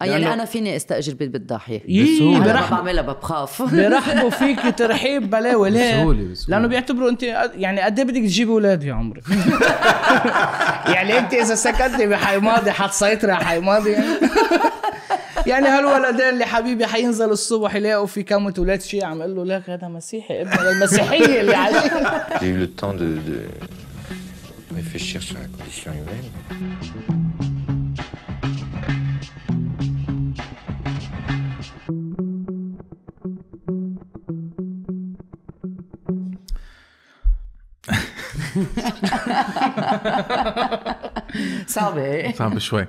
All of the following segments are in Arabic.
يعني يعني انا فيني استاجر بيت بالضاحيه بسهوله برحب... بعملها بخاف بيرحبوا فيك ترحيب بلاوي ليه؟ بسهوله بسهوله لانه بيعتبروا انت يعني قد ايه بدك تجيب اولاد يا عمري يعني انت اذا سكنتي بحي ماضي حتسيطري على حي ماضي يعني يعني هالولدين اللي حبيبي حينزل الصبح يلاقوا في كم ولاد شيعة عم اقول له لك هذا مسيحي ابن المسيحيه اللي عليه J'ai eu le temps de, de réfléchir sur la condition humaine. صعبة إيه؟ صعبة شوي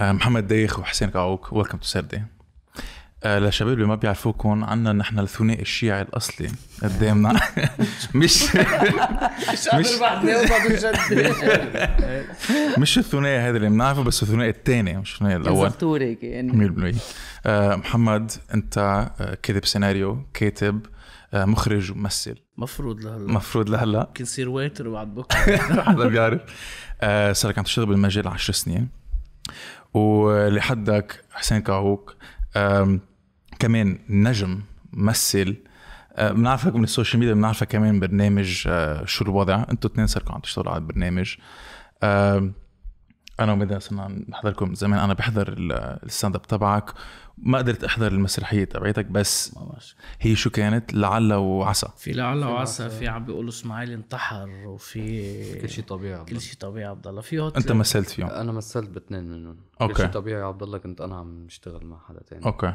آه، محمد دايخ وحسين كعوك ويلكم تو سردي للشباب اللي ما بيعرفوكم عنا نحن الثنائي الشيعي الاصلي قدامنا مش مش مش الثنائي هذا اللي بنعرفه بس الثنائي الثاني مش الثنائي الاول زفتوري 100% يعني. آه، محمد انت آه، كاتب سيناريو كاتب آه، مخرج وممثل مفروض لهلا مفروض لهلا يمكن يصير ويتر بعد بكره حدا بيعرف صار آه، لك عم تشتغل بالمجال 10 سنين ولحدك حسين كاهوك كمان نجم ممثل آه، بنعرفك من السوشيال ميديا بنعرفك كمان برنامج شو الوضع انتوا اثنين صاركم عم تشتغلوا على البرنامج انا وميدا صرنا نحضركم زمان انا بحضر الستاند اب تبعك ما قدرت احضر المسرحيه تبعتك بس هي شو كانت لعل وعسى في لعل وعسى في عم بيقولوا اسماعيل انتحر وفي كل شيء طبيعي كل شيء طبيعي عبد الله في انت مثلت فيهم انا مثلت باثنين منهم اوكي كل شيء طبيعي عبد الله كنت انا عم اشتغل مع حدا تاني اوكي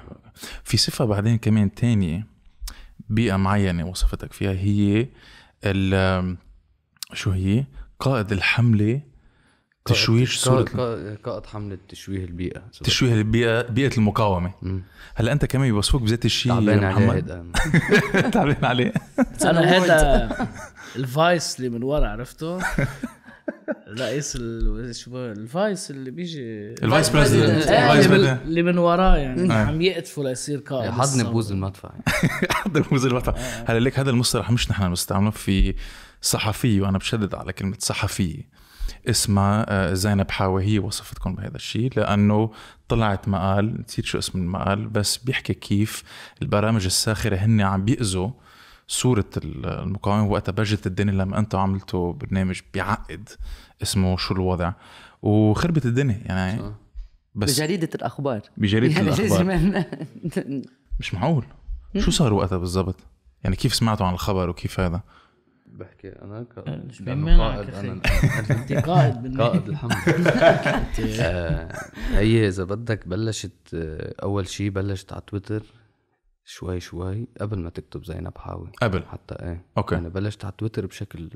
في صفه بعدين كمان تانية بيئه معينه وصفتك فيها هي شو هي قائد الحمله تشويش صورة قائد حملة تشويه البيئة صدق. تشويه البيئة بيئة المقاومة هلا أنت كمان بيوصفوك بذات الشيء تعبان عليه تعبان عليه أنا هذا الفايس اللي من ورا عرفته رئيس شو الفايس اللي بيجي الفايس بريزدنت إيه، اللي من وراه يعني آه. عم يقتفوا ليصير قائد حضني بوز المدفع حضني بوز المدفع آه. هلا ليك هذا المصطلح مش نحن بنستعمله في صحفيه وانا بشدد على كلمه صحفيه اسمها آه، زينب حاوي هي وصفتكم بهذا الشيء لانه طلعت مقال نسيت شو اسم المقال بس بيحكي كيف البرامج الساخره هن عم بيأذوا صورة المقاومة وقتها بجت الدنيا لما انتم عملتوا برنامج بيعقد اسمه شو الوضع وخربت الدنيا يعني بس بجريدة الأخبار بجريدة يعني الأخبار مش معقول شو صار وقتها بالضبط؟ يعني كيف سمعتوا عن الخبر وكيف هذا؟ بحكي انا ك... قائد انا انت قائد قائد الحمد لله آه، هي اذا بدك بلشت آه، اول شيء بلشت على تويتر شوي شوي قبل ما تكتب زينب حاوي قبل حتى ايه اوكي انا يعني بلشت على تويتر بشكل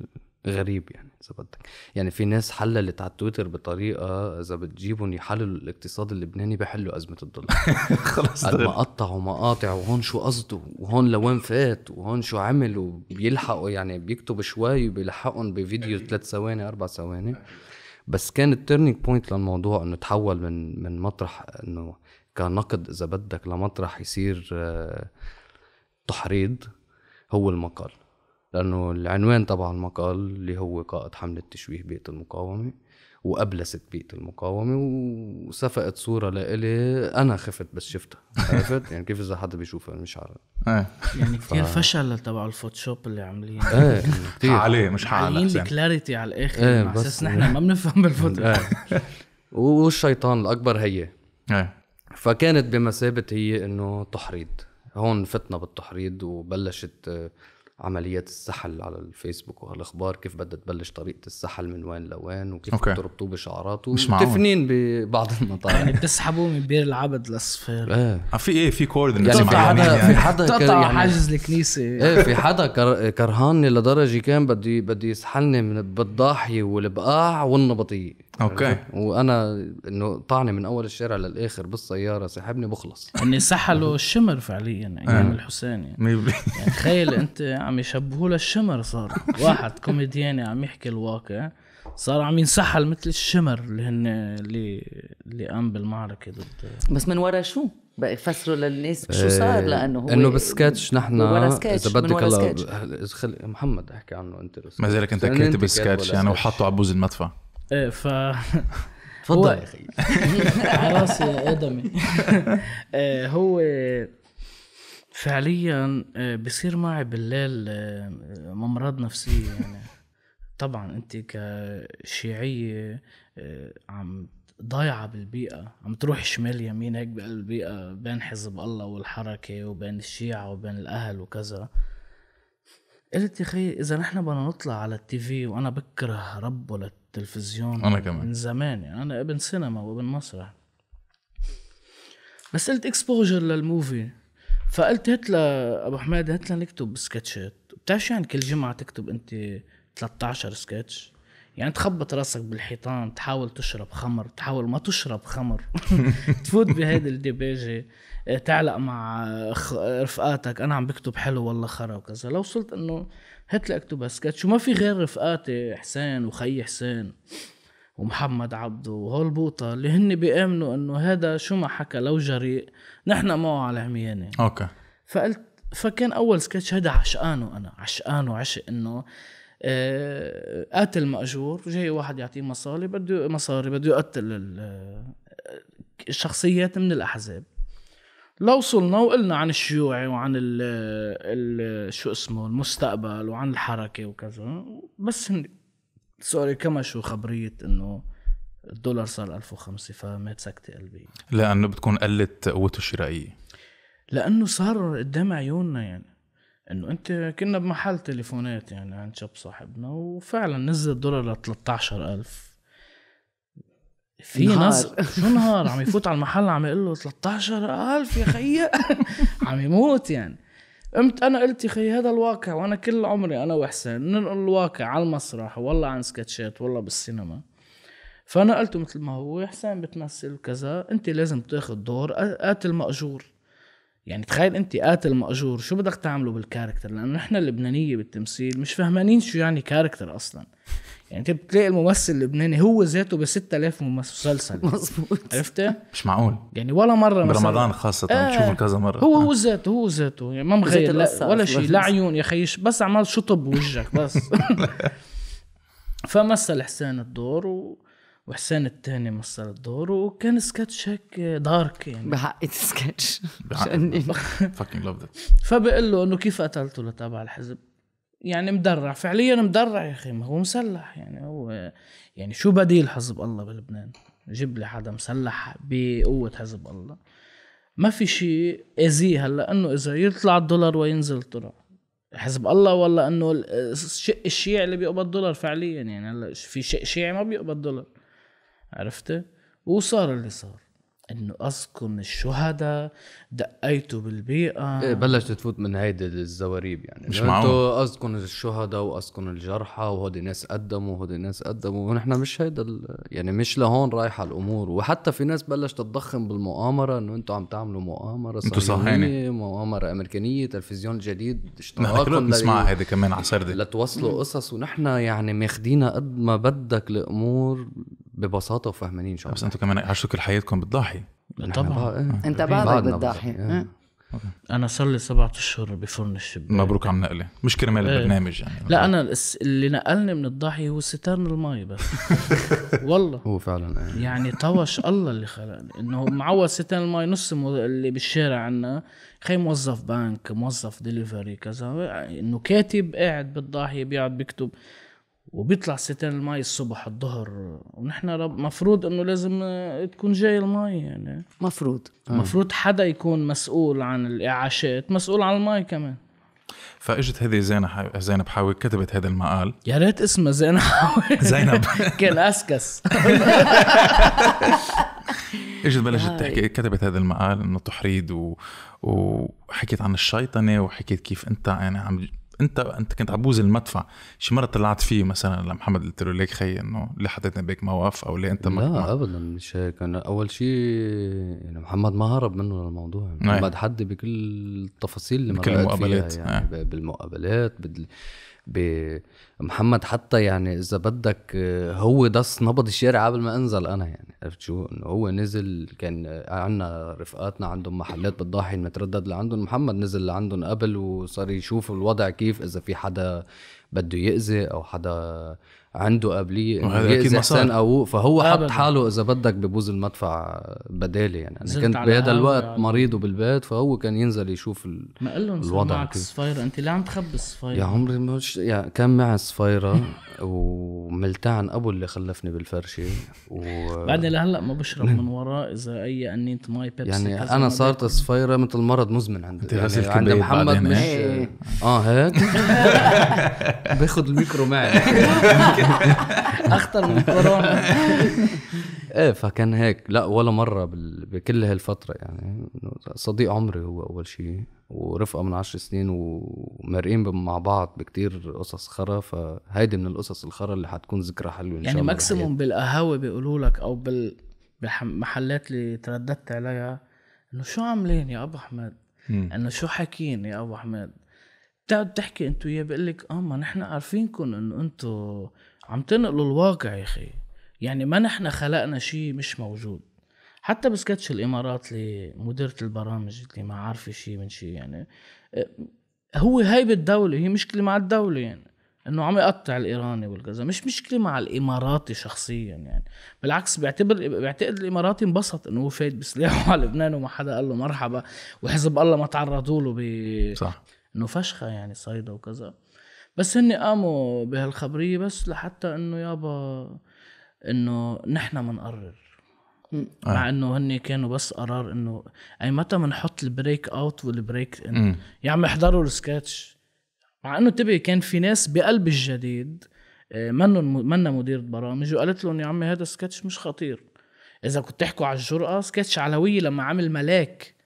غريب يعني اذا بدك يعني في ناس حللت على تويتر بطريقه اذا بتجيبهم يحللوا الاقتصاد اللبناني بحلوا ازمه الدولار خلص قد ما قطعوا مقاطع وهون شو قصده وهون لوين فات وهون شو عمل وبيلحقوا يعني بيكتب شوي وبيلحقهم بفيديو ثلاث ثواني اربع ثواني بس كان التيرنينج بوينت للموضوع انه تحول من من مطرح انه كنقد اذا بدك لمطرح يصير آه، تحريض هو المقال لأنه العنوان تبع المقال اللي هو قائد حملة تشويه بيئة المقاومة وأبلست بيئة المقاومة وسفقت صورة لإلي أنا خفت بس شفتها عرفت يعني كيف إذا حدا بيشوفها مش عارف إيه. يعني كثير ف... فشل تبع الفوتوشوب اللي عاملينه ايه يعني كثير عليه مش حاله عاملين كلاريتي على الآخر ايه على أساس نحن ما بنفهم إيه. بالفوتوشوب والشيطان الأكبر هي ايه فكانت بمثابة هي إنه تحريض هون فتنا بالتحريض وبلشت عمليات السحل على الفيسبوك وهالاخبار كيف بدها تبلش طريقه السحل من وين لوين وكيف بتربطوه بشعراته مش تفنين ببعض المطاعم يعني بتسحبوه من بير العبد للصفير ايه آه، في ايه في كورد يعني, يعني. في حدا في حدا يعني حاجز الكنيسه ايه في حدا كرهاني لدرجه كان بدي بدي يسحلني من بالضاحيه والبقاع والنبطيه اوكي وانا انه طعني من اول الشارع للاخر بالسياره سحبني بخلص اني يعني سحلوا الشمر فعليا ايام آه. يعني الحسين يعني. يعني تخيل انت عم يشبهوا للشمر صار واحد كوميدياني عم يحكي الواقع صار عم ينسحل مثل الشمر اللي هن اللي اللي قام بالمعركه ضد بس من ورا شو؟ بقى فسروا للناس شو آه، صار لانه هو انه بالسكتش نحن اذا بدك الله محمد احكي عنه انت ما زالك انت كاتب سكتش يعني وحطه على بوز المدفع ايه ف تفضل يا اخي على راسي يا ادمي إيه، هو فعليا إيه، بصير معي بالليل امراض إيه، نفسيه يعني طبعا انت كشيعيه عم ضايعه بالبيئه عم تروح شمال يمين هيك بالبيئه بين حزب الله والحركه وبين الشيعه وبين الاهل وكذا قلت يا اخي اذا نحن بدنا نطلع على التي في وانا بكره ربه للتي التلفزيون انا كمان من زمان يعني انا ابن سينما وابن مسرح بس قلت اكسبوجر للموفي فقلت هات ابو حماد هات نكتب سكتشات بتعرف شو يعني كل جمعه تكتب انت 13 سكتش يعني تخبط راسك بالحيطان تحاول تشرب خمر تحاول ما تشرب خمر تفوت بهيدي الدباجة آه، تعلق مع آه، آه، رفقاتك انا عم بكتب حلو والله خرا وكذا لو وصلت انه هات لي اكتب سكتش وما في غير رفقاتي حسين وخي حسين ومحمد عبده وهول بوطة اللي هن بيامنوا انه هذا شو ما حكى لو جريء نحن معه على العميانة اوكي فقلت فكان اول سكتش هذا عشقانه انا عشقانه عشق انه آه، قاتل مأجور جاي واحد يعطيه مصاري بده مصاري بده يقتل الشخصيات آه، من الأحزاب لو وصلنا وقلنا عن الشيوعي وعن ال الـ شو اسمه المستقبل وعن الحركة وكذا بس سوري كما شو خبرية انه الدولار صار 1005 فمات سكتة قلبي لأنه بتكون قلت قوته الشرائية لأنه صار قدام عيوننا يعني انه انت كنا بمحل تليفونات يعني عند شاب صاحبنا وفعلا نزل الدولار ل 13000 في نظر شو نهار عم يفوت على المحل عم يقول له 13000 يا خيي عم يموت يعني قمت انا قلت يا خيي هذا الواقع وانا كل عمري انا وحسين ننقل الواقع على المسرح والله عن سكتشات والله بالسينما فانا قلت مثل ما هو حسين بتمثل وكذا انت لازم تاخذ دور قاتل ماجور يعني تخيل انت قاتل مأجور شو بدك تعمله بالكاركتر لانه نحن اللبنانيه بالتمثيل مش فهمانين شو يعني كاركتر اصلا يعني انت بتلاقي الممثل اللبناني هو ذاته ب 6000 مسلسل مزبوط عرفت؟ مش معقول يعني ولا مره مثلا برمضان خاصه آه بتشوفه كذا مره هو آه. هو ذاته هو ذاته يعني ما مغير لا ولا شيء لا عيون يا خيي بس عمال شطب وجهك بس فمثل حسين الدور و وحسين الثاني مثل الدور وكان سكتش هيك دارك يعني بحق سكتش فاكينج لاف ذات فبقول له انه كيف قتلته لتبع الحزب يعني مدرع فعليا مدرع يا اخي ما هو مسلح يعني هو يعني شو بديل حزب الله بلبنان جيب لي حدا مسلح بقوه حزب الله ما في شيء اذيه هلا انه اذا يطلع الدولار وينزل طلع حزب الله ولا انه الشق الشيعي اللي بيقبض دولار فعليا يعني هلا في شق شيعي ما بيقبض دولار عرفته وصار اللي صار انه اسكن الشهداء دقيتوا بالبيئه إيه بلشت تفوت من هيدي الزواريب يعني مش معقول انتوا اسكن الشهداء واسكن الجرحى وهودي ناس قدموا وهودي ناس قدموا ونحن مش هيدا يعني مش لهون رايحه الامور وحتى في ناس بلشت تضخم بالمؤامره انه انتوا عم تعملوا مؤامره انتوا صهاينه مؤامره امريكانيه تلفزيون جديد اشتراكم بنسمعها هيدي كمان على سردي لتوصلوا قصص ونحن يعني ماخدينا قد ما بدك الامور ببساطه وفهمانين شو بس انتم كمان عاشتوا كل حياتكم بتضحي طبعا بقى... إيه. انت بعدك بتضحي إيه. إيه. انا صار لي سبعة اشهر بفرن الشباك مبروك على النقله مش كرمال ايه. البرنامج يعني لا انا اللي نقلني من الضحي هو ستان المي بس والله هو فعلا يعني طوش الله اللي خلقني انه معوض ستان المي نص اللي بالشارع عنا خي موظف بنك موظف دليفري كذا انه كاتب قاعد بالضاحيه بيقعد بيكتب وبيطلع ستان المي الصبح الظهر ونحن مفروض انه لازم آه، تكون جاي المي يعني مفروض آه. مفروض حدا يكون مسؤول عن الاعاشات مسؤول عن المي كمان فاجت هذه زينب حاوي زينب حاوي كتبت هذا المقال يا ريت اسمها زينب حاوي زينب كان اسكس اجت بلشت تحكي كتبت هذا المقال انه تحريض و... وحكيت عن الشيطنه وحكيت كيف انت يعني عم انت انت كنت عبوز المدفع شي مره طلعت فيه مثلا لمحمد قلت له ليك خي انه ليه حطيتني بهيك موقف او ليه انت ما لا ابدا مش هيك انا اول شيء يعني محمد ما هرب منه الموضوع يعني نعم. محمد حد بكل التفاصيل اللي مرقت فيها يعني آه. بالمقابلات بال... بمحمد حتى يعني اذا بدك آه، هو دس نبض الشارع قبل ما انزل انا يعني عرفت شو انه هو نزل كان عنا رفقاتنا عندهم محلات بالضاحي المتردد لعندهم محمد نزل لعندهم قبل وصار يشوف الوضع كيف اذا في حدا بده يأذي او حدا عنده انه يأذي حسين أبوه فهو حط حاله إذا بدك ببوز المدفع بدالي يعني أنا كنت بهذا الوقت يعني. مريض وبالبيت فهو كان ينزل يشوف ال... ما قال لهم الوضع معك صفيرة أنت ليه عم تخبي الصفيرة؟ يا عمري مش يعني كان معي صفيرة وملتعن أبو اللي خلفني بالفرشة و... بعدني لهلا ما بشرب من وراء إذا أي أنيت ماي بيبسي يعني أنا صارت صفيرة مثل مرض مزمن عندي يعني عند محمد مش إيه. اه هيك باخذ الميكرو معي اخطر من كورونا ايه فكان هيك لا ولا مره بكل هالفتره يعني صديق عمري هو اول شيء ورفقه من عشر سنين ومرقين مع بعض بكتير قصص خرا فهيدي من القصص الخرا اللي حتكون ذكرى حلوه ان شاء يعني الله يعني ماكسيموم بالقهاوي بيقولوا لك او بال... بالمحلات اللي ترددت عليها انه شو عاملين يا ابو احمد؟ انه شو حاكين يا ابو احمد؟ بتقعد تحكي انتو وياه بقول لك اه ما نحن عارفينكم انه انتو عم تنقلوا الواقع يا اخي يعني ما نحن خلقنا شيء مش موجود حتى بسكتش الامارات لمديره البرامج اللي ما عارفه شيء من شيء يعني آه، هو هاي بالدولة هي مشكله مع الدوله يعني انه عم يقطع الايراني والكذا مش مشكله مع الاماراتي شخصيا يعني بالعكس بيعتبر بيعتقد الاماراتي انبسط انه هو فايت بسلاحه على لبنان وما حدا قال له مرحبا وحزب الله ما تعرضوا له ب صح انه فشخه يعني صيدا وكذا بس هن قاموا بهالخبريه بس لحتى انه يابا انه نحن منقرر مع آه. انه هن كانوا بس قرار انه اي متى بنحط البريك اوت والبريك ان يا يحضروا احضروا السكتش مع انه تبي كان في ناس بقلب الجديد آه، منن منا مديرة برامج وقالت لهم يا عمي هذا سكتش مش خطير اذا كنت تحكوا على الجرأة سكتش علوية لما عمل ملاك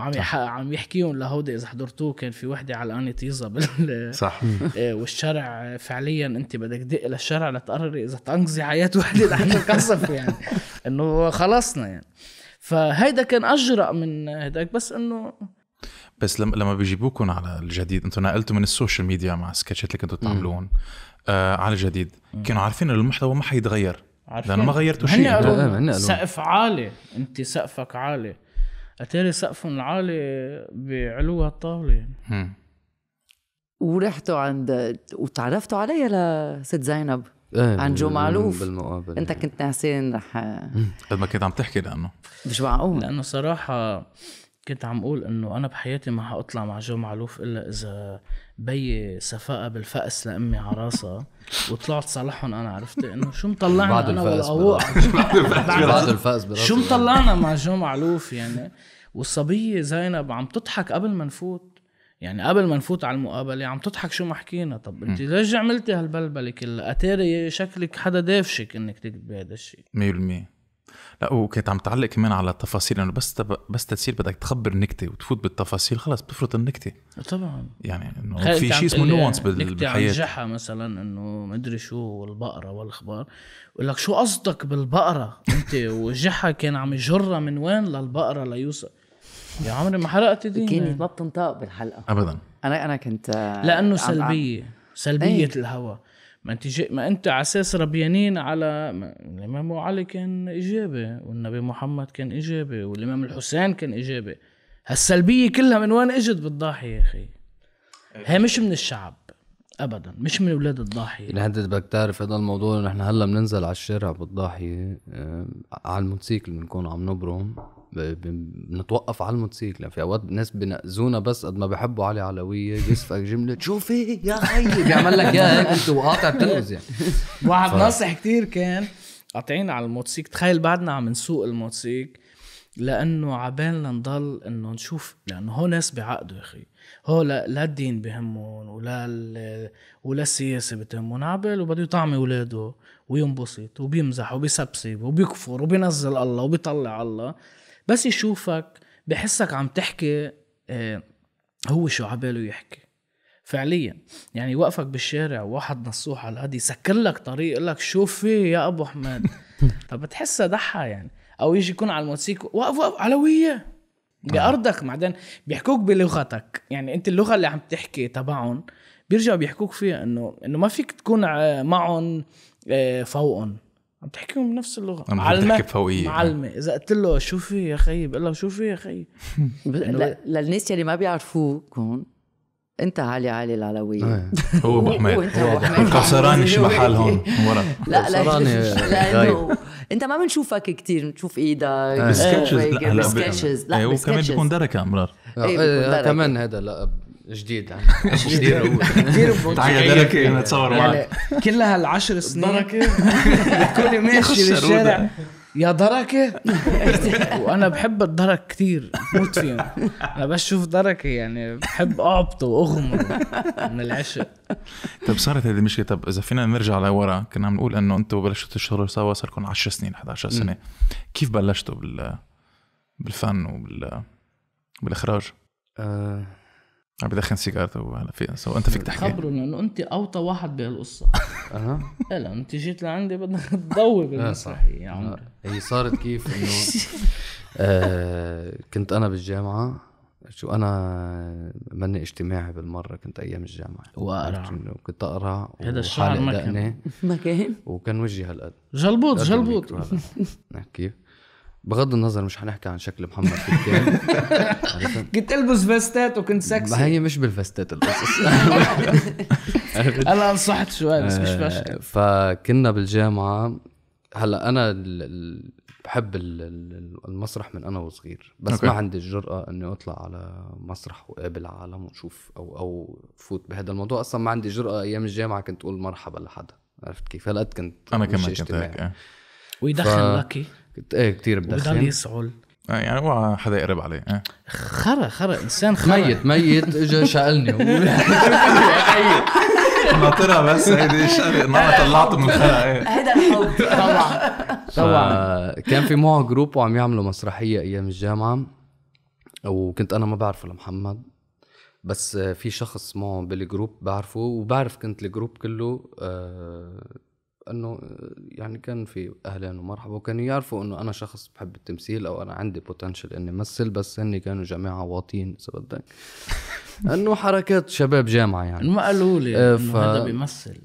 وعم صح. عم يحكيهم لهودي اذا حضرتوه كان في وحده على تيزا بال صح آه، والشرع فعليا انت بدك تدق للشرع لتقرري اذا تنقذي حياه وحده رح تقصف يعني انه خلصنا يعني فهيدا كان اجرأ من هداك بس انه بس لما لما بيجيبوكم على الجديد انتم نقلتوا من السوشيال ميديا مع سكتشات اللي كنتوا تعملون آه على الجديد م. كانوا عارفين ان المحتوى ما حيتغير لانه ما غيرتوا شيء سقف عالي انت سقفك عالي اتاري سقفهم العالي بعلو هالطاوله يعني ورحتوا عند وتعرفتوا علي لست زينب ايه عن جو معلوف بالمقابل انت كنت نعسان رح قد طيب ما كنت عم تحكي لانه مش معقول لانه صراحه كنت عم اقول انه انا بحياتي ما حاطلع مع جو معلوف الا اذا بي سفقة بالفأس لامي على راسها وطلعت صالحهم انا عرفت انه شو مطلعنا بعد انا بعد الفأس شو مطلعنا مع جو معلوف يعني والصبيه زينب عم تضحك قبل ما نفوت يعني قبل ما نفوت على المقابله عم تضحك شو ما حكينا طب انت ليش عملتي هالبلبله كلها اتاري شكلك حدا دافشك انك تكتبي هذا الشيء 100% لا وكانت عم تعلق كمان على التفاصيل لانه يعني بس تب... بس تصير بدك تخبر نكته وتفوت بالتفاصيل خلص بتفرط النكته طبعا يعني انه في شيء اسمه نوانس بالحياه نكته مثلا انه ما ادري شو والبقره والاخبار بقول لك شو قصدك بالبقره انت وجحا كان عم يجرها من وين للبقره ليوصل يا عمري ما حرقت دي كانت ما بتنطق بالحلقه ابدا انا انا كنت لانه سلبيه سلبيه أيه. الهوى ما انت جي... ما انت على اساس ربيانين على الامام علي كان اجابه والنبي محمد كان اجابه والامام الحسين كان اجابه هالسلبيه كلها من وين اجت بالضاحيه يا اخي هي مش من الشعب ابدا مش من اولاد الضاحيه لحد يعني بدك تعرف هذا الموضوع نحن هلا بننزل على الشارع بالضاحيه آه، على الموتوسيكل بنكون عم نبرم بنتوقف على الموتوسيكل يعني في اوقات ناس بنأذونا بس قد ما بحبوا علي علويه يصفق جمله شو في إيه يا عيني بيعمل لك اياها هيك انت وقاطع بتلغز يعني واحد ف... ناصح كثير كان قاطعين على الموتوسيك تخيل بعدنا عم نسوق الموتوسيك لانه عبالنا نضل انه نشوف لانه هو ناس بعقده يا اخي هو لا, لا الدين بهمهم ولا ال... ولا السياسه بتهمهم عبال وبده يطعمي اولاده وينبسط وبيمزح وبيسبسب وبيكفر وبينزل الله وبيطلع الله بس يشوفك بحسك عم تحكي آه، هو شو عباله يحكي فعليا يعني وقفك بالشارع واحد نصوح على القد يسكر لك طريق يقول لك شو في يا ابو احمد طب بتحسها ضحى يعني او يجي يكون على الموتوسيكل وقف وقف علويه بارضك آه. بعدين بيحكوك بلغتك يعني انت اللغه اللي عم تحكي تبعهم بيرجعوا بيحكوك فيها انه انه ما فيك تكون آه، معهم فوقهم عم تحكيهم بنفس اللغه عم تحكي بفوقيه معلمه اذا قلت له شو في يا خيي بقول له شو في يا خيي للناس يلي ما بيعرفوكم انت علي علي العلوية إيه. هو ابو حميد القصراني شو محل هون ورا لا لا لانه انت ما بنشوفك كثير بنشوف ايدك إيه. بسكتشز لا بسكتشز لا هو إيه، كمان بيكون دركه امرار آه، كمان هذا لا يعني. جديد جديد تعال يعني درك انا اتصور يعني معك كل هالعشر سنين كوني ماشي بالشارع يا دركة وأنا بحب الدرك كثير بموت فيهم أنا بشوف دركة يعني بحب أعبطه وأغمر من العشق طب صارت هذه المشكلة طب إذا فينا نرجع لورا كنا عم نقول إنه أنتم بلشتوا تشتغلوا سوا صار لكم 10 سنين 11 سنة كيف بلشتوا بال بالفن وبال بالاخراج؟ أه عم بدخن سيجارته وهلا في سو انت فيك تحكي خبره انه انت اوطى واحد بهالقصه اها إيه، لا انت جيت لعندي بدك تضوي بالمسرحيه يا عمري هي صارت كيف انه آه كنت انا بالجامعه شو انا ماني اجتماعي بالمره كنت ايام الجامعه واقرع كنت اقرع هذا الشعر ما كان ما كان وكان وجهي هالقد جلبوط جلبوط كيف بغض النظر مش حنحكي عن شكل محمد كتان كنت البس فستات وكنت سكسي ما هي مش بالفستات القصص انا انصحت شوي بس مش ماشي آه، فكنا بالجامعه هلا انا بحب المسرح من انا وصغير بس أوكي. ما عندي الجرأة اني اطلع على مسرح واقابل عالم واشوف او او فوت بهذا الموضوع اصلا ما عندي جرأة ايام الجامعه كنت اقول مرحبا لحدا عرفت كيف هلا كنت انا كمان كنت هيك آه. ويدخن لكي ايه كثير بدخن ويضل يسعل آه، يعني اوعى حدا يقرب عليه اه خرا خرا انسان خرا ميت ميت اجى شقلني ناطرها بس هيدي الشغله انا طلعته من الخرا إيه. هيدا الحب طبعا طبعا كان في معه جروب وعم يعملوا مسرحيه ايام الجامعه وكنت انا ما بعرفه لمحمد بس في شخص معه بالجروب بعرفه وبعرف كنت الجروب كله آه، انه يعني كان في اهلا ومرحبا وكانوا يعرفوا انه انا شخص بحب التمثيل او انا عندي بوتنشل اني امثل بس هن كانوا جماعه واطين اذا بدك انه حركات شباب جامعه يعني ما قالوا لي ف... آه، انه هذا بيمثل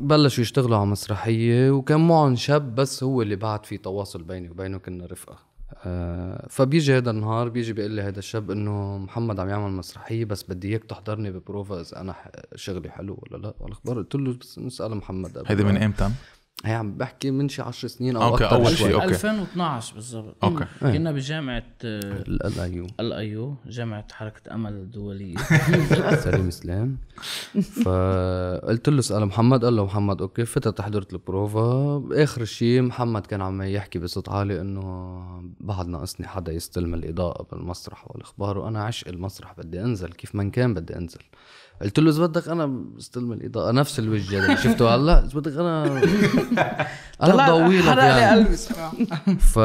بلشوا يشتغلوا على مسرحيه وكان معهم شاب بس هو اللي بعد في تواصل بيني وبينه كنا رفقه آه، فبيجي هذا النهار بيجي بيقول لي هذا الشاب انه محمد عم يعمل مسرحيه بس بدي اياك تحضرني ببروفا اذا انا شغلي حلو ولا لا والاخبار قلت له بس نسال محمد هيدي من امتى؟ هي عم بحكي من شي 10 سنين او اوكي اول شيء اوكي 2012 بالضبط اوكي إيه. كنا بجامعه الاي الاي يو جامعه حركه امل الدوليه سليم اسلام فقلت له اسال محمد قال له محمد اوكي فتت حضرت البروفا اخر شيء محمد كان عم يحكي بصوت عالي انه بعد ناقصني حدا يستلم الاضاءه بالمسرح والاخبار وانا عشق المسرح بدي انزل كيف ما كان بدي انزل قلت له اذا بدك انا استلم الاضاءه نفس الوجه اللي شفته هلا اذا بدك انا انا بضوي لك يعني ف...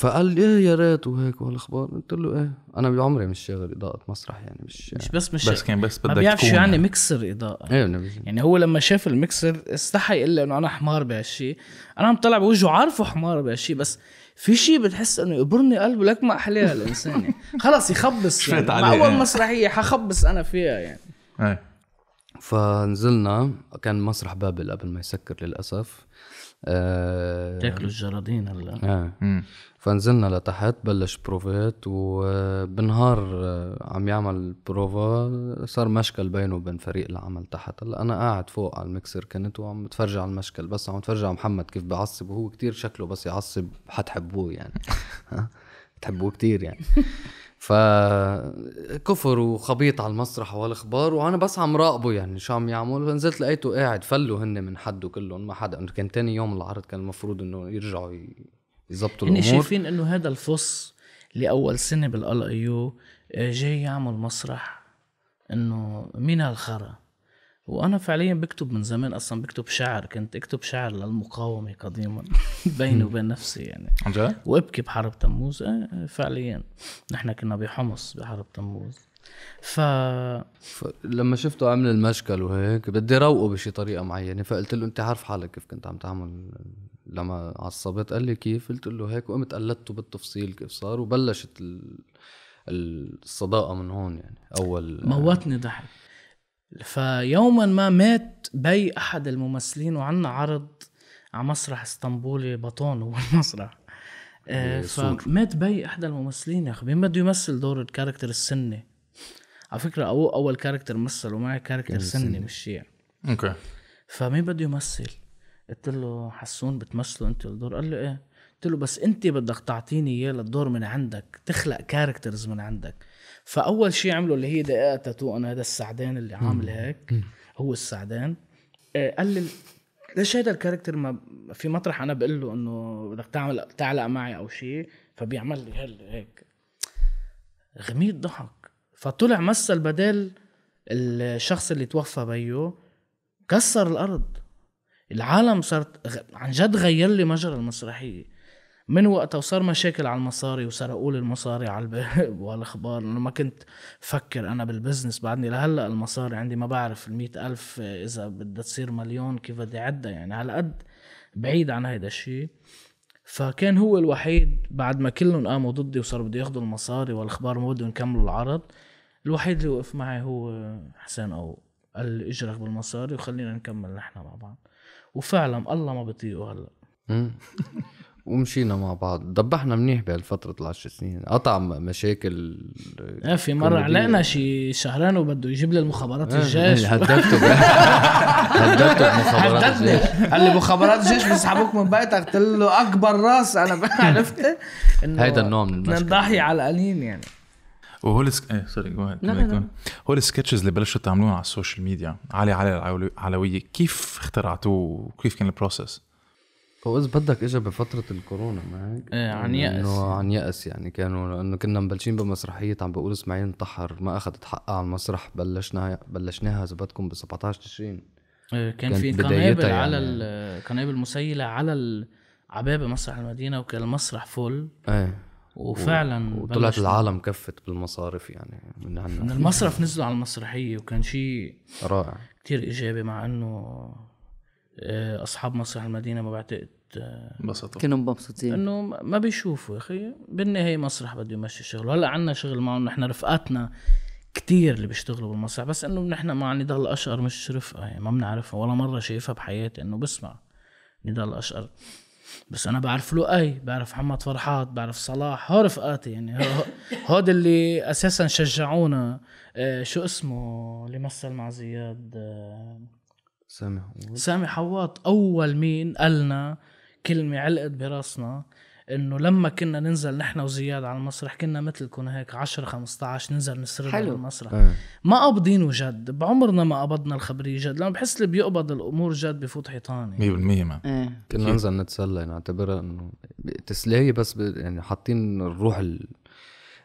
فقال لي ايه يا ريت وهيك والاخبار قلت له ايه انا بعمري مش شاغل اضاءه مسرح يعني مش مش بس مش بس كان بس بدك ما بيعرف شو يعني مكسر اضاءه ايه يعني هو لما شاف المكسر استحى يقول لي انه انا حمار بهالشيء انا عم طلع بوجهه عارفه حمار بهالشيء بس في شيء بتحس انه يقبرني قلبه لك ما احلاها الانسان يعني. خلص يخبص يعني. مع اول مسرحيه حخبص انا فيها يعني أي. فنزلنا كان مسرح بابل قبل ما يسكر للاسف آه تاكلوا الجرادين هلا آه. فنزلنا لتحت بلش بروفات وبنهار آه، عم يعمل بروفا صار مشكل بينه وبين فريق العمل تحت هلا انا قاعد فوق على المكسر كنت وعم بتفرج على المشكل بس عم بتفرج على محمد كيف بعصب وهو كتير شكله بس يعصب حتحبوه يعني بتحبوه كتير يعني فكفر وخبيط على المسرح والاخبار وانا بس عم راقبه يعني شو عم يعمل فنزلت لقيته قاعد فلوا هن من حده كلهم ما حدا انه كان تاني يوم العرض كان المفروض انه يرجعوا يظبطوا الامور شايفين انه هذا الفص لاول سنه بالال اي آه، جاي يعمل مسرح انه مين هالخرا وانا فعليا بكتب من زمان اصلا بكتب شعر كنت اكتب شعر للمقاومه قديما بيني وبين نفسي يعني عن وابكي بحرب تموز آه، فعليا نحن كنا بحمص بحرب تموز ف... لما شفته عمل المشكل وهيك بدي روقه بشي طريقه معينه فقلت له انت عارف حالك كيف كنت عم تعمل لما عصبت قال لي كيف قلت له هيك وقمت قلدته بالتفصيل كيف صار وبلشت الصداقه من هون يعني اول موتني ضحك فيوما ما مات بي احد الممثلين وعنا عرض على مسرح اسطنبولي بطون هو المسرح آه، فمات بي احد الممثلين يا اخي مين بده يمثل دور الكاركتر السني على فكره أو اول كاركتر مثل ومعي كاركتر سني مش شيع اوكي فمين بده يمثل قلت له حسون بتمثله انت الدور قال لي ايه قلت له بس انت بدك تعطيني اياه للدور من عندك تخلق كاركترز من عندك فاول شيء عمله اللي هي دقيقه تاتو انا هذا السعدان اللي عامل هيك هو السعدان آه، قال لي ليش هذا الكاركتر ما في مطرح انا بقول له انه بدك تعمل تعلق معي او شيء فبيعمل لي هل هيك غميت ضحك فطلع مثل بدل الشخص اللي توفى بيو كسر الارض العالم صارت عن جد غير لي مجرى المسرحيه من وقتها وصار مشاكل على المصاري وسرقوا لي المصاري على الباب والاخبار ما كنت فكر انا بالبزنس بعدني لهلا المصاري عندي ما بعرف ال ألف اذا بدها تصير مليون كيف بدي عدها يعني على قد بعيد عن هيدا الشيء فكان هو الوحيد بعد ما كلهم قاموا ضدي وصاروا بده ياخذوا المصاري والاخبار ما بدهم يكملوا العرض الوحيد اللي وقف معي هو حسين او قال لي اجرك بالمصاري وخلينا نكمل نحن مع بعض وفعلا الله ما بطيقه هلا ومشينا مع بعض دبحنا منيح بهالفترة العشر سنين قطع مشاكل ايه في مرة علقنا شي شهرين وبده يجيب لي المخابرات إيه، الجيش هددته هددته بمخابرات الجيش قال لي مخابرات الجيش بيسحبوك من بيتك قلت له اكبر راس انا عرفت انه هيدا النوع من المشكلة نضحي على القليل يعني وهول سك... ايه سوري هول السكتشز اللي بلشتوا تعملوهم على السوشيال ميديا علي علي العلوية كيف اخترعتوه وكيف كان البروسيس؟ هو اذا بدك اجى بفتره الكورونا ما هيك؟ ايه عن يأس انه عن يأس يعني كانوا لانه كنا مبلشين بمسرحيه عم بقول اسماعيل انتحر ما اخذت حقها على المسرح بلشنا بلشناها اذا بدكم ب 17 تشرين إيه كان في قنابل يعني. على يعني. القنابل المسيله على عبابه مسرح المدينه وكان المسرح فل ايه وفعلا وطلعت العالم كفت بالمصارف يعني من عندنا من المصرف نزلوا على المسرحيه وكان شيء رائع كثير ايجابي مع انه آه، اصحاب مسرح المدينه ما بعتقد آه، انبسطوا كانوا مبسوطين انه ما بيشوفوا يا اخي بالنهايه مسرح بده يمشي شغله هلا عندنا شغل معهم نحن رفقاتنا كتير اللي بيشتغلوا بالمسرح بس انه نحن مع نضال اشقر مش رفقه يعني ما بنعرفها ولا مره شايفها بحياتي انه بسمع نضال اشقر بس انا بعرف لؤي بعرف محمد فرحات بعرف صلاح هو رفقاتي يعني هود اللي اساسا شجعونا آه، شو اسمه اللي مثل مع زياد سامي حواط سامي حواط اول مين قالنا كلمه علقت براسنا انه لما كنا ننزل نحن وزياد على المسرح كنا مثلكم هيك 10 15 ننزل نسرد على المسرح إيه. ما قابضين جد بعمرنا ما قبضنا الخبريه جد لانه بحس اللي بيقبض الامور جد بفوت يعني 100% ما إيه. كنا ننزل نتسلى نعتبرها انه تسليه بس ب... يعني حاطين الروح ال...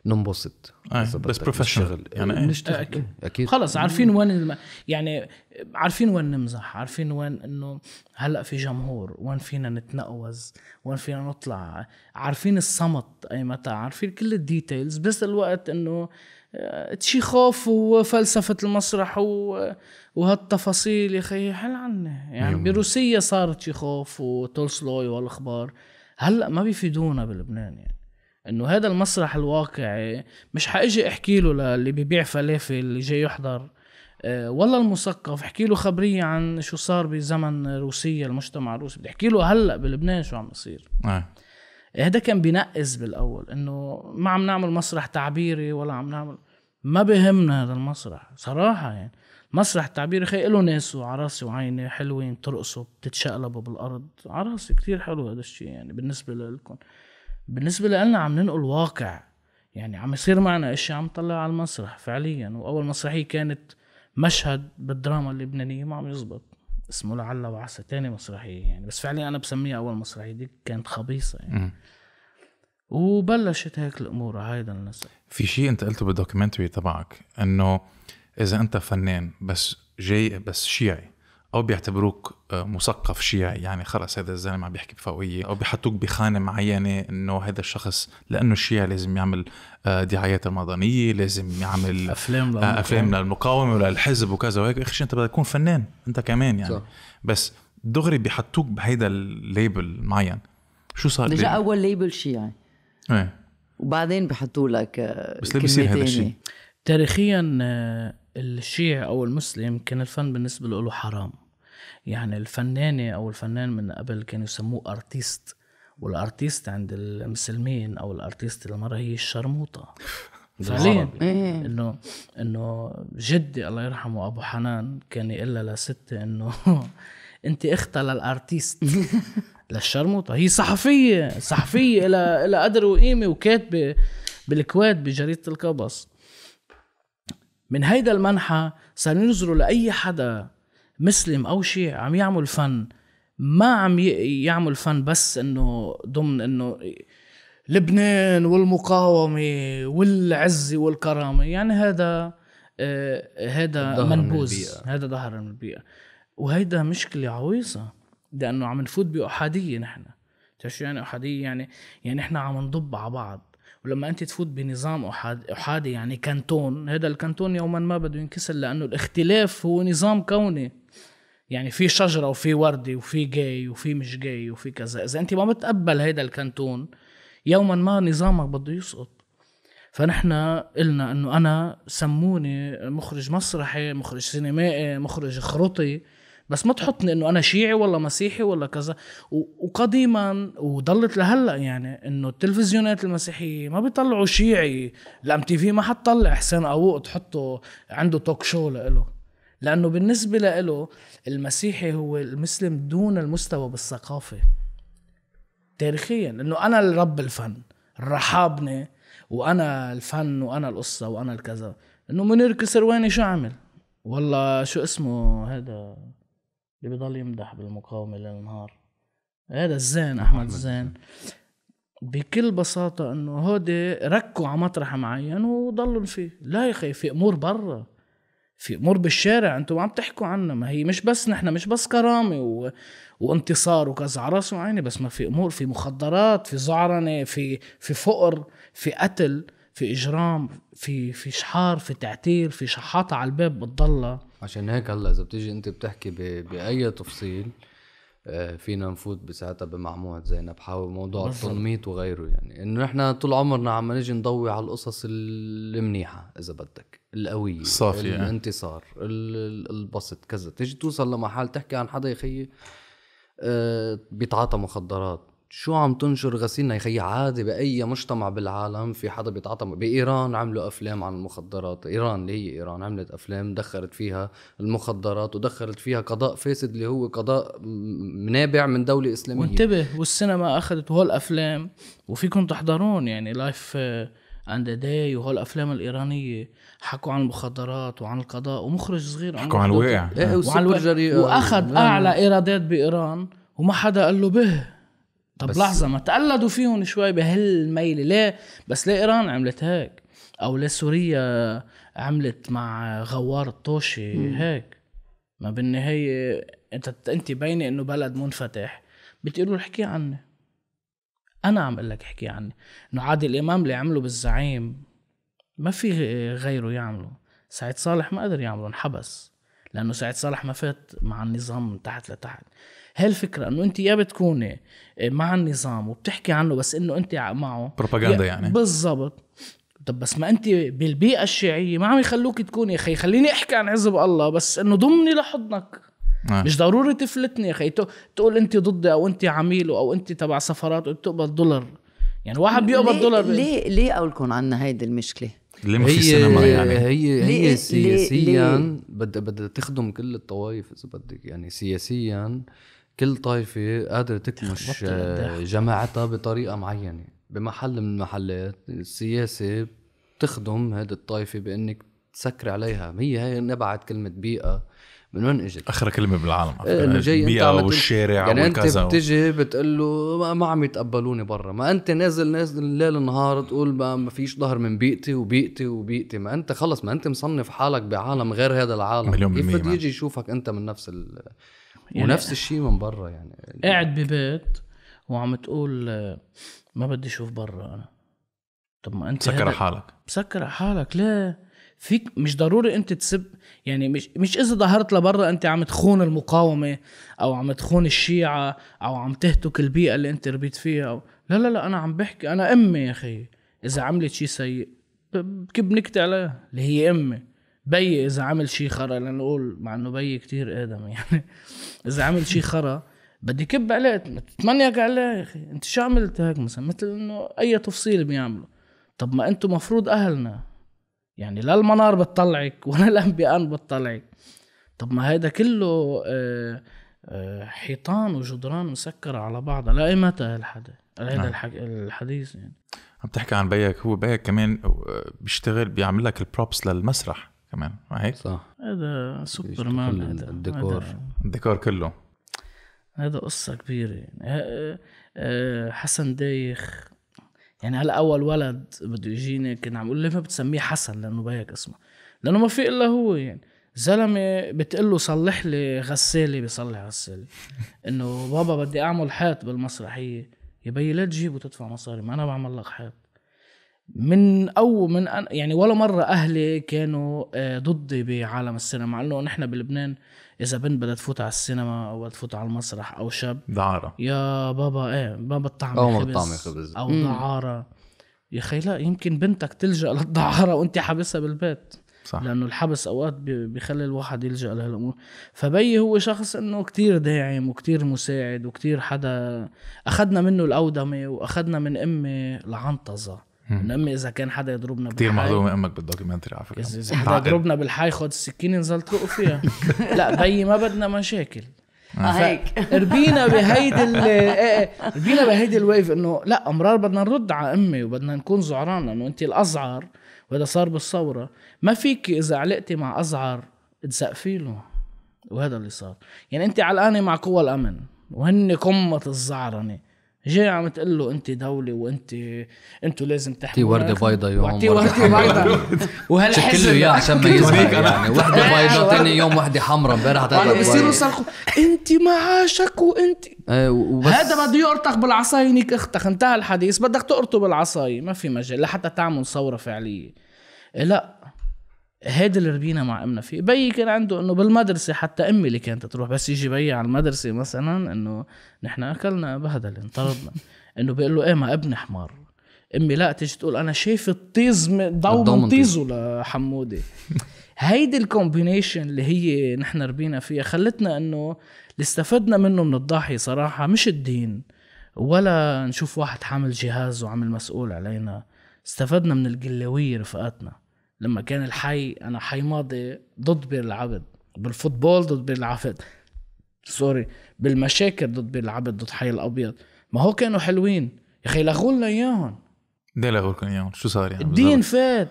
ننبسط آه. بس بروفيشنال يعني إيه؟ نشتغل اكيد خلص عارفين وين الم... يعني عارفين وين نمزح عارفين وين انه هلا في جمهور وين فينا نتنقوز وين فينا نطلع عارفين الصمت اي متى عارفين كل الديتيلز بس الوقت انه آه، شي خوف وفلسفة المسرح و... وهالتفاصيل يا خي حل عني يعني أيوة. بروسيا صار شي خوف وتولسلوي والاخبار هلا ما بيفيدونا بلبنان يعني انه هذا المسرح الواقعي مش حاجي احكي له للي ببيع فلافل اللي جاي يحضر والله المثقف احكي له خبريه عن شو صار بزمن روسيا المجتمع الروسي بدي احكي له هلا بلبنان شو عم يصير آه. نعم. هذا كان بنقز بالاول انه ما عم نعمل مسرح تعبيري ولا عم نعمل ما بهمنا هذا المسرح صراحه يعني مسرح تعبيري خي له ناس وعراسي وعيني حلوين بترقصوا بتتشقلبوا بالارض عراسي كتير كثير حلو هذا الشيء يعني بالنسبه لكم بالنسبه لنا عم ننقل واقع يعني عم يصير معنا اشي عم طلع على المسرح فعليا واول مسرحيه كانت مشهد بالدراما اللبنانيه ما عم يزبط اسمه لعل وعسى تاني مسرحيه يعني بس فعليا انا بسميها اول مسرحيه دي كانت خبيصه يعني م. وبلشت هيك الامور هيدا النسق في شيء انت قلته بالدوكيومنتري تبعك انه اذا انت فنان بس جاي بس شيعي او بيعتبروك آه، مثقف شيعي يعني خلص هذا الزلمه عم بيحكي بفوقيه او بيحطوك بخانه معينه انه هذا الشخص لانه الشيعي لازم يعمل آه، دعايات رمضانيه لازم يعمل افلام آه، للمقاومه افلام للمقاومه وللحزب وكذا وهيك اخي انت بدك تكون فنان انت كمان يعني صح. بس دغري بيحطوك بهيدا الليبل معين شو صار نجا اول ليبل شيعي ايه وبعدين بحطوا لك بس ليه بيصير هذا الشيء؟ تاريخيا الشيعي او المسلم كان الفن بالنسبه له حرام يعني الفنانة أو الفنان من قبل كانوا يسموه أرتيست والأرتيست عند المسلمين أو الأرتيست المرة هي الشرموطة فعليا إيه. انه انه جدي الله يرحمه ابو حنان كان يقول لها لستي انه انت اختها للارتيست للشرموطه هي صحفيه صحفيه لها لها قدر وقيمه وكاتبه بالكويت بجريده القبص من هيدا المنحى صاروا ينظروا لاي حدا مسلم او شيعي عم يعمل فن ما عم يعمل فن بس انه ضمن انه لبنان والمقاومه والعزه والكرامه يعني هذا آه هذا منبوز من هذا ظهر من البيئه وهيدا مشكله عويصه لانه عم نفوت باحاديه نحن شو يعني احاديه يعني يعني نحن عم نضب على بعض ولما انت تفوت بنظام احادي يعني كانتون هذا الكانتون يوما ما بده ينكسر لانه الاختلاف هو نظام كوني يعني في شجره وفي وردي وفي جاي وفي مش جاي وفي كذا اذا انت ما بتقبل هذا الكانتون يوما ما نظامك بده يسقط فنحن قلنا انه انا سموني مخرج مسرحي مخرج سينمائي مخرج خرطي بس ما تحطني انه انا شيعي ولا مسيحي ولا كذا وقديما وضلت لهلا يعني انه التلفزيونات المسيحيه ما بيطلعوا شيعي الام تي في ما حتطلع حسين اوق تحطه عنده توك شو لإله لأنه بالنسبة لإله المسيحي هو المسلم دون المستوى بالثقافة تاريخيا انه انا الرب الفن رحابني وانا الفن وانا القصه وانا الكذا انه منير كسرواني شو عمل والله شو اسمه هذا اللي بضل يمدح بالمقاومه للنهار هذا الزين احمد الزين بكل بساطة انه هودي ركوا على مطرح معين وضلوا فيه لا يا اخي في امور برا في امور بالشارع انتم عم تحكوا عنها ما هي مش بس نحن مش بس كرامه و... وانتصار وكذا على راسي وعيني بس ما في امور في مخدرات في زعرنه في في فقر في قتل في اجرام في في شحار في تعتير في شحاطه على الباب بتضلها عشان هيك هلا اذا بتيجي انت بتحكي ب... باي تفصيل آه، فينا نفوت بساعتها بمعموعة زينب حاول موضوع التنميط وغيره يعني انه احنا طول عمرنا عم نجي نضوي على القصص المنيحه اذا بدك القويه الصافيه الانتصار البسط كذا تيجي توصل لمحل تحكي عن حدا يا خيي آه، بيتعاطى مخدرات شو عم تنشر غسيلنا يا خيي عادي باي مجتمع بالعالم في حدا بيتعاطى بايران عملوا افلام عن المخدرات ايران اللي هي ايران عملت افلام دخلت فيها المخدرات ودخلت فيها قضاء فاسد اللي هو قضاء نابع من دوله اسلاميه وانتبه والسينما اخذت هول الافلام وفيكم تحضرون يعني لايف اند داي وهول الافلام الايرانيه حكوا عن المخدرات وعن القضاء ومخرج صغير حكوا عن الواقع إيه، وعن الواقع واخذ آه، اعلى آه. ايرادات بايران وما حدا قال له به طب بس لحظه ما تقلدوا فيهم شوي بهالميله ليه بس ليه ايران عملت هيك او ليه سوريا عملت مع غوار الطوشي مم. هيك ما بالنهايه انت انت باينه انه بلد منفتح بتقولوا احكي عني انا عم اقول لك احكي عني انه عادل امام اللي عمله بالزعيم ما في غيره يعمله سعيد صالح ما قدر يعمله انحبس لانه سعيد صالح ما فات مع النظام من تحت لتحت هالفكره انه انت يا بتكوني آه، مع النظام وبتحكي عنه بس انه انت معه بروباغندا يعني بالضبط طب بس ما انت بالبيئه الشيعيه ما عم يخلوك تكوني يا اخي خليني احكي عن حزب الله بس انه ضمني لحضنك آه. مش ضروري تفلتني يا اخي تقول انت ضدي او انت عميله او انت تبع سفرات وبتقبض دولار يعني واحد بيقبض دولار ليه ليه قولكم عنا هيدي المشكله؟ ليه ما في سينما يعني؟ هي هي ليه سياسيا بدها بدها تخدم كل الطوائف اذا بدك يعني سياسيا آه كل طائفه قادره تكمش آه، جماعتها بطريقه معينه بمحل من المحلات السياسه بتخدم هذه الطائفه بانك تسكر عليها هي هي نبعت كلمه بيئه من وين اجت؟ اخر كلمه بالعالم انه جاي البيئه بيئه والشارع يعني والكذا انت بتجي بتقول له ما عم يتقبلوني برا ما انت نازل نازل ليل نهار تقول ما, ما فيش ظهر من بيئتي وبيئتي وبيئتي ما انت خلص ما انت مصنف حالك بعالم غير هذا العالم مليون كيف بده يجي يشوفك انت من نفس ال... يعني ونفس الشيء من برا يعني قاعد ببيت وعم تقول آه، ما بدي اشوف برا انا طب ما انت مسكر على حالك مسكر على حالك ليه فيك مش ضروري انت تسب يعني مش مش اذا ظهرت لبرا انت عم تخون المقاومه او عم تخون الشيعه او عم تهتك البيئه اللي انت ربيت فيها أو لا لا لا انا عم بحكي انا امي يا اخي اذا عملت شيء سيء بكب نكته عليها اللي هي امي بي اذا عمل شيء خرا لنقول مع انه بي كتير ادم يعني اذا عمل شيء خرا بدي كب عليه تمنيك عليه يا اخي انت شو عملت هيك مثلا مثل انه اي تفصيل بيعمله طب ما انتم مفروض اهلنا يعني لا المنار بتطلعك ولا الانبياء بتطلعك طب ما هيدا كله آه، آه، حيطان وجدران مسكرة على بعضها لا إيه متى هالحدا هيدا نعم. الحديث يعني عم تحكي عن بيك هو بيك كمان آه، بيشتغل بيعمل لك البروبس للمسرح كمان ما هيك؟ صح هذا سوبر مان الديكور الديكور كله هذا قصة كبيرة يعني حسن دايخ يعني هلا أول ولد بده يجيني كنا عم اقول ليه ما بتسميه حسن لأنه بيك اسمه لأنه ما في إلا هو يعني زلمة بتقول له صلح لي غسالة بيصلح غسالة إنه بابا بدي أعمل حيط بالمسرحية يا بيي لا تجيب وتدفع مصاري ما أنا بعمل لك حيط من او من يعني ولا مره اهلي كانوا آه، ضدي بعالم السينما مع انه نحن بلبنان اذا بنت بدها تفوت على السينما او تفوت على المسرح او شاب دعاره يا بابا ايه بابا الطعم او خبز, خبز او دعاره يا اخي لا يمكن بنتك تلجا للدعاره وانت حابسها بالبيت صح. لانه الحبس اوقات بيخلي الواحد يلجا لهالامور فبي هو شخص انه كتير داعم وكتير مساعد وكتير حدا اخذنا منه الاودمه واخذنا من امي العنطزه انما اذا كان حدا يضربنا كثير مهضومه امك بالدوكيومنتري على فكره اذا حدا يضربنا بالحي خد السكينه انزل طرقه فيها لا بيي ما بدنا مشاكل آه. هيك ربينا بهيدي إيه، إيه، ربينا بهيدي الويف انه لا امرار بدنا نرد على امي وبدنا نكون زعران لانه انت الاصغر وهذا صار بالثوره ما فيك اذا علقتي مع اصغر تسقفي له وهذا اللي صار يعني انت علقانه مع قوى الامن وهن قمه الزعرنه جاي عم تقول له انت دوله وانت انتوا لازم تحموا ورده بيضاء يوم وعطيه ورده بيضاء وهالحزن له اياه عشان ما يزعل يعني وحده بيضاء ثاني يوم وحده حمراء امبارح ثلاث بصيروا يصرخوا انت معاشك وانت إيه، هذا بده يقرطك نيك اختك انتهى الحديث بدك تقرطه بالعصايه ما في مجال لحتى تعمل ثوره فعليه إيه، لا هيدا اللي ربينا مع امنا فيه بيي كان عنده انه بالمدرسه حتى امي اللي كانت تروح بس يجي بيي على المدرسه مثلا انه نحن اكلنا بهدل انطردنا انه بيقول له ايه ما ابني حمار امي لا تيجي تقول انا شايف الطيز ضو من طيزه لحموده هيدي الكومبينيشن اللي هي نحن ربينا فيها خلتنا انه اللي استفدنا منه من الضاحيه صراحه مش الدين ولا نشوف واحد حامل جهاز وعمل مسؤول علينا استفدنا من القلاويه رفقاتنا لما كان الحي انا حي ماضي ضد بير العبد بالفوتبول ضد بير العبد سوري بالمشاكل ضد بير العبد ضد حي الابيض ما هو كانوا حلوين يا اخي لغوا لنا اياهم ليه لغوا لكم اياهم؟ شو صار يعني؟ الدين فات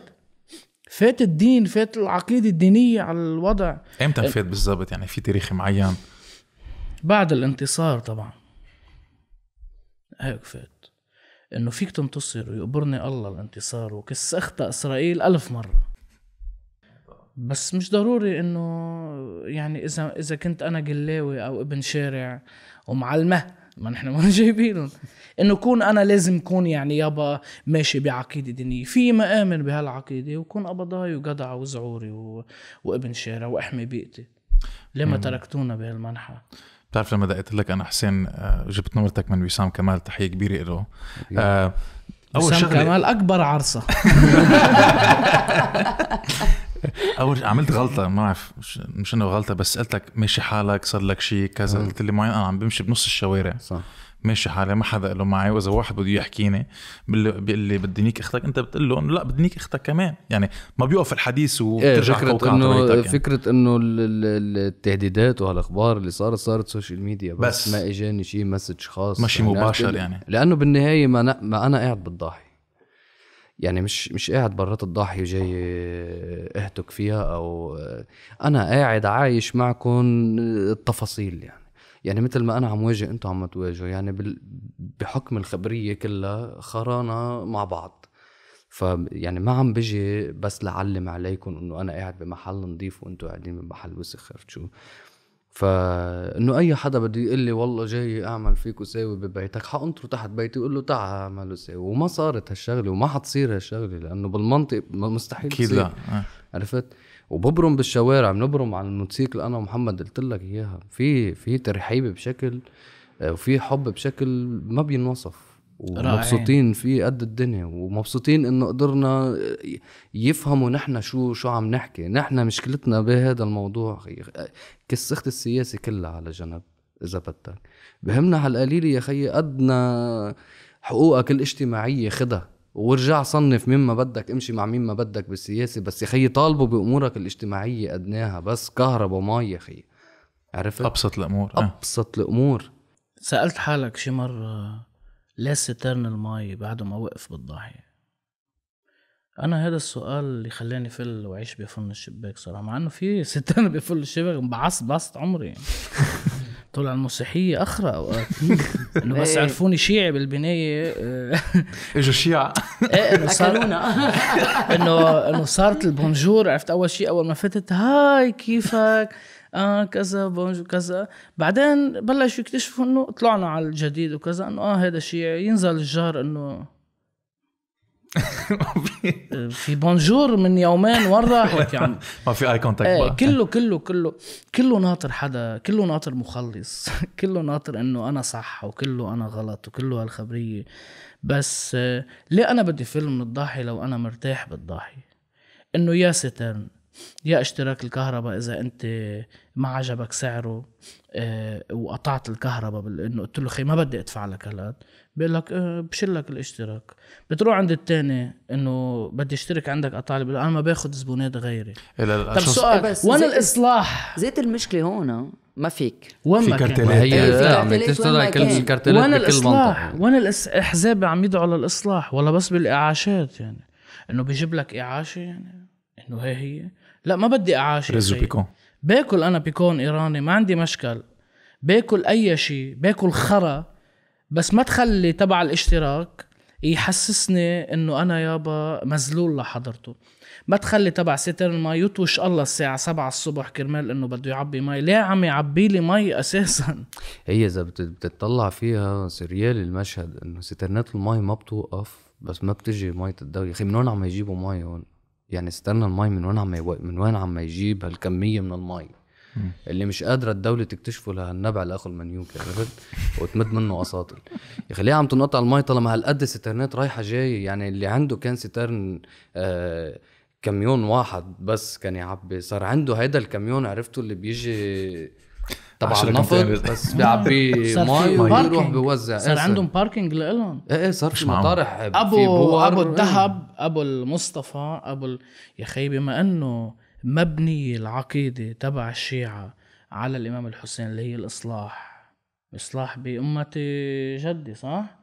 فات الدين فات العقيده الدينيه على الوضع امتى فات بالضبط يعني في تاريخ معين؟ بعد الانتصار طبعا هيك فات انه فيك تنتصر ويقبرني الله الانتصار وكس اخطا اسرائيل ألف مره بس مش ضروري انه يعني اذا اذا كنت انا قلاوي او ابن شارع ومعلمه ما نحن ما جايبينهم انه كون انا لازم كون يعني يابا ماشي بعقيده دينيه في ما امن بهالعقيده وكون قبضاي وجدع وزعوري و... وابن شارع واحمي بيئتي لما تركتونا بهالمنحة بتعرف لما دقيت لك انا حسين آه، جبت نورتك من وسام كمال تحيه كبيره له آه، اول اول شغله كمال اكبر عرصه اول عملت غلطه ما بعرف مش انه غلطه بس سالتك ماشي حالك صار لك شيء كذا قلت لي معين انا عم بمشي بنص الشوارع صح ماشي حالي ما حدا له معي واذا واحد بده يحكيني بيقول لي بدي نيك اختك انت بتقول له انه لا بدي نيك اختك كمان يعني ما بيوقف الحديث إيه، وبترجع إيه فكرة انه يعني. فكرة انه التهديدات وهالاخبار اللي صارت صارت سوشيال ميديا بس, بس ما اجاني شيء مسج خاص ماشي يعني مباشر يعني لانه بالنهاية ما انا, ما أنا قاعد بالضاحية يعني مش مش قاعد برات الضاحية وجاي اهتك فيها او انا قاعد عايش معكم التفاصيل يعني يعني مثل ما انا عم واجه انتم عم تواجهوا يعني بحكم الخبريه كلها خرانا مع بعض ف يعني ما عم بجي بس لعلم عليكم انه انا قاعد بمحل نظيف وانتم قاعدين بمحل وسخ عرفت شو فانه اي حدا بده يقول لي والله جاي اعمل فيك وساوي ببيتك حانطره تحت بيتي وقول له تعا اعمل وساوي وما صارت هالشغله وما حتصير هالشغله لانه بالمنطق مستحيل اكيد لا آه. عرفت وببرم بالشوارع بنبرم على الموتوسيكل انا ومحمد قلت لك اياها في في ترحيب بشكل آه، وفي حب بشكل ما بينوصف ومبسوطين فيه قد الدنيا ومبسوطين انه قدرنا يفهموا نحن شو شو عم نحكي نحن مشكلتنا بهذا الموضوع كسخت السياسه كلها على جنب اذا بدك بهمنا هالقليله يا خيي قدنا حقوقك الاجتماعيه خدها وارجع صنف مين ما بدك امشي مع مين ما بدك بالسياسه بس يا خيي طالبه بامورك الاجتماعيه ادناها بس كهرباء مي يا خيي عرفت ابسط الامور آه. ابسط الامور سالت حالك شي مره ليه سترن المي بعده ما وقف بالضاحيه انا هذا السؤال اللي خلاني فل وعيش بفن الشباك صراحه مع انه في ستيرن بفل الشباك بعص بعصت عمري طلع المسيحية أخرى أوقات إنه بس إيه. عرفوني شيعي بالبناية آه. إجوا شيعة إيه أكلونا إنه إنه صارت البونجور عرفت أول شيء أول ما فتت هاي كيفك اه كذا بونجور كذا بعدين بلشوا يكتشفوا انه طلعنا على الجديد وكذا انه اه هذا شيعي ينزل الجار انه في بونجور من يومين وين راحت يا عم ما في اي كونتاكت ايه كله كله كله كله ناطر حدا كله ناطر مخلص كله ناطر انه انا صح وكله انا غلط وكله هالخبريه بس آه، ليه انا بدي فيلم الضاحي لو انا مرتاح بالضاحي انه يا سترن يا اشتراك الكهرباء اذا انت ما عجبك سعره اه وقطعت الكهرباء انه قلت له خي ما بدي ادفع لك هلأ بيقول لك اه بشيل لك الاشتراك بتروح عند الثاني انه بدي اشترك عندك اطالب انا ما باخذ زبونات غيري طب سؤال بس وين الاصلاح زيت المشكله هون آه، ما فيك وين في كرتلات هي عم تشتغل كل كرتلات وين الاصلاح وين الاحزاب عم يدعوا للاصلاح ولا بس بالاعاشات يعني انه بيجيب لك اعاشه يعني انه هي هي لا ما بدي اعاشه رز بيكون باكل انا بيكون ايراني ما عندي مشكل باكل اي شيء باكل خرا بس ما تخلي تبع الاشتراك يحسسني انه انا يابا مذلول لحضرته ما تخلي تبع ستر ما يطوش الله الساعة سبعة الصبح كرمال انه بده يعبي مي ليه عم يعبي لي مي اساسا هي اذا بتطلع فيها سريال المشهد انه سترنات المي ما بتوقف بس ما بتجي مي الدولة يا اخي من وين عم يجيبوا مي هون يعني استنى المي من وين عم من وين عم يجيب هالكمية من المي اللي مش قادره الدوله تكتشفه لها النبع لاخو المنيوك عرفت وتمد منه اساطل يا اخي ليه عم تنقطع المي طالما هالقد سترنات رايحه جاي يعني اللي عنده كان سترن آه كميون واحد بس كان يعبي صار عنده هيدا الكميون عرفته اللي بيجي تبع النفط بس بيعبي مي بيروح بيوزع صار إيه، عندهم باركينج لهم ايه ايه صار في مطارح ابو ابو الذهب ابو المصطفى ابو ال... يا خي بما انه مبنية العقيدة تبع الشيعة على الإمام الحسين اللي هي الإصلاح إصلاح بأمة جدي صح؟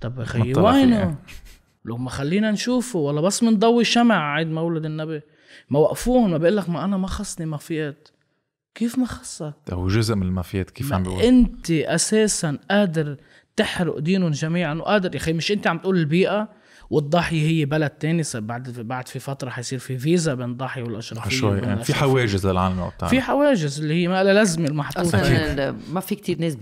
طب يا وينه؟ لو ما خلينا نشوفه ولا بس منضوي شمع عيد مولد النبي ما وقفوهم ما بقول لك ما انا ما خصني مافيات كيف ما خصك؟ هو جزء من المافيات كيف عم بيقول؟ انت اساسا قادر تحرق دينهم جميعا وقادر يا اخي مش انت عم تقول البيئه والضاحيه هي بلد تاني بعد بعد في فتره حيصير في فيزا بين الضاحيه والاشرفيه شوي يعني في حواجز للعالم اللي في حواجز اللي هي ما لها لازمه المحطوطه اصلا ما في كتير ناس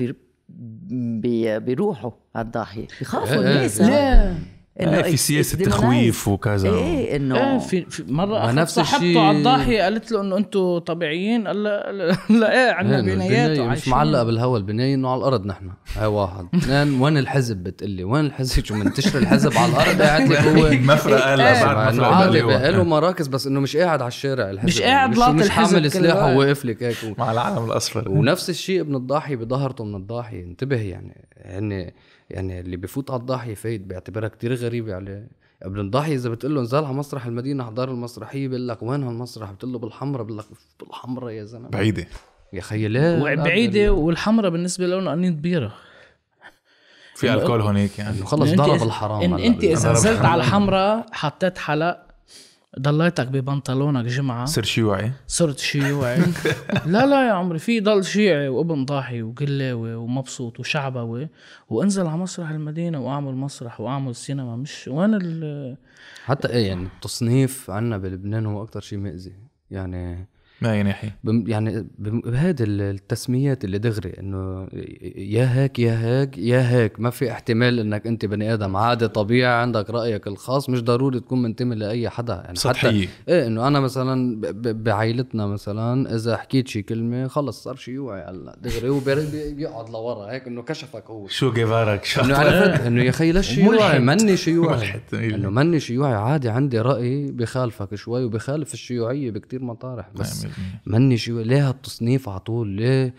بيروحوا على الضاحيه بخافوا إيه، إيه. الناس لا انه إيه، في سياسه تخويف وكذا ايه انه ايه في, في مره نفس صاحبته على الضاحيه قالت له انه انتم طبيعيين قال لا, ايه عندنا إيه، بنايات مش معلقه بالهواء البنايه انه على الارض نحن هاي واحد اثنين نعم، وين الحزب بتقلي وين الحزب شو منتشر الحزب على الارض قاعد لك هو مفرق لا بعد إيه، مفرق له مراكز بس انه مش قاعد على الشارع الحزب مش قاعد لاط مش حامل سلاح وواقف لك هيك مع العالم الاصفر ونفس الشيء ابن الضاحيه بظهرته من الضاحيه انتبه يعني هن يعني يعني اللي بيفوت على الضاحيه فايت باعتبارها كتير غريبه عليه يعني. ابن الضاحيه اذا بتقول له انزل على مسرح المدينه احضر المسرحيه بيقول لك وين هالمسرح بتقول له بالحمرة بقول لك بالحمرة يا زلمه بعيده يا خيي ليه بعيده والحمرة بالنسبه لهم قنينه بيره في الكول هونيك يعني خلص ضرب الحرام انت اذا نزلت على الحمرة حطيت حلق ضليتك ببنطلونك جمعه صرت شيوعي صرت شيوعي لا لا يا عمري في ضل شيعي وابن ضاحي وقلاوي ومبسوط وشعبوي وانزل على مسرح المدينه واعمل مسرح واعمل سينما مش وين ال حتى ايه يعني التصنيف عنا بلبنان هو اكثر شيء مأذي يعني ما ينحي يعني بهذه التسميات اللي دغري انه يا هيك يا هيك يا هيك ما في احتمال انك انت بني ادم عادي طبيعي عندك رايك الخاص مش ضروري تكون منتمي لاي حدا يعني سطحية. حتى ايه انه انا مثلا بعائلتنا مثلا اذا حكيت شي كلمه خلص صار شي يوعي هلا دغري هو بيقعد لورا هيك انه كشفك هو شو جبارك شو انه عرفت انه يا خي ليش يوعي مني شيوعي إيه. انه مني شيوعي عادي عندي راي بخالفك شوي وبخالف الشيوعيه بكتير مطارح بس نعم، مني شو ليه هالتصنيف على طول ليه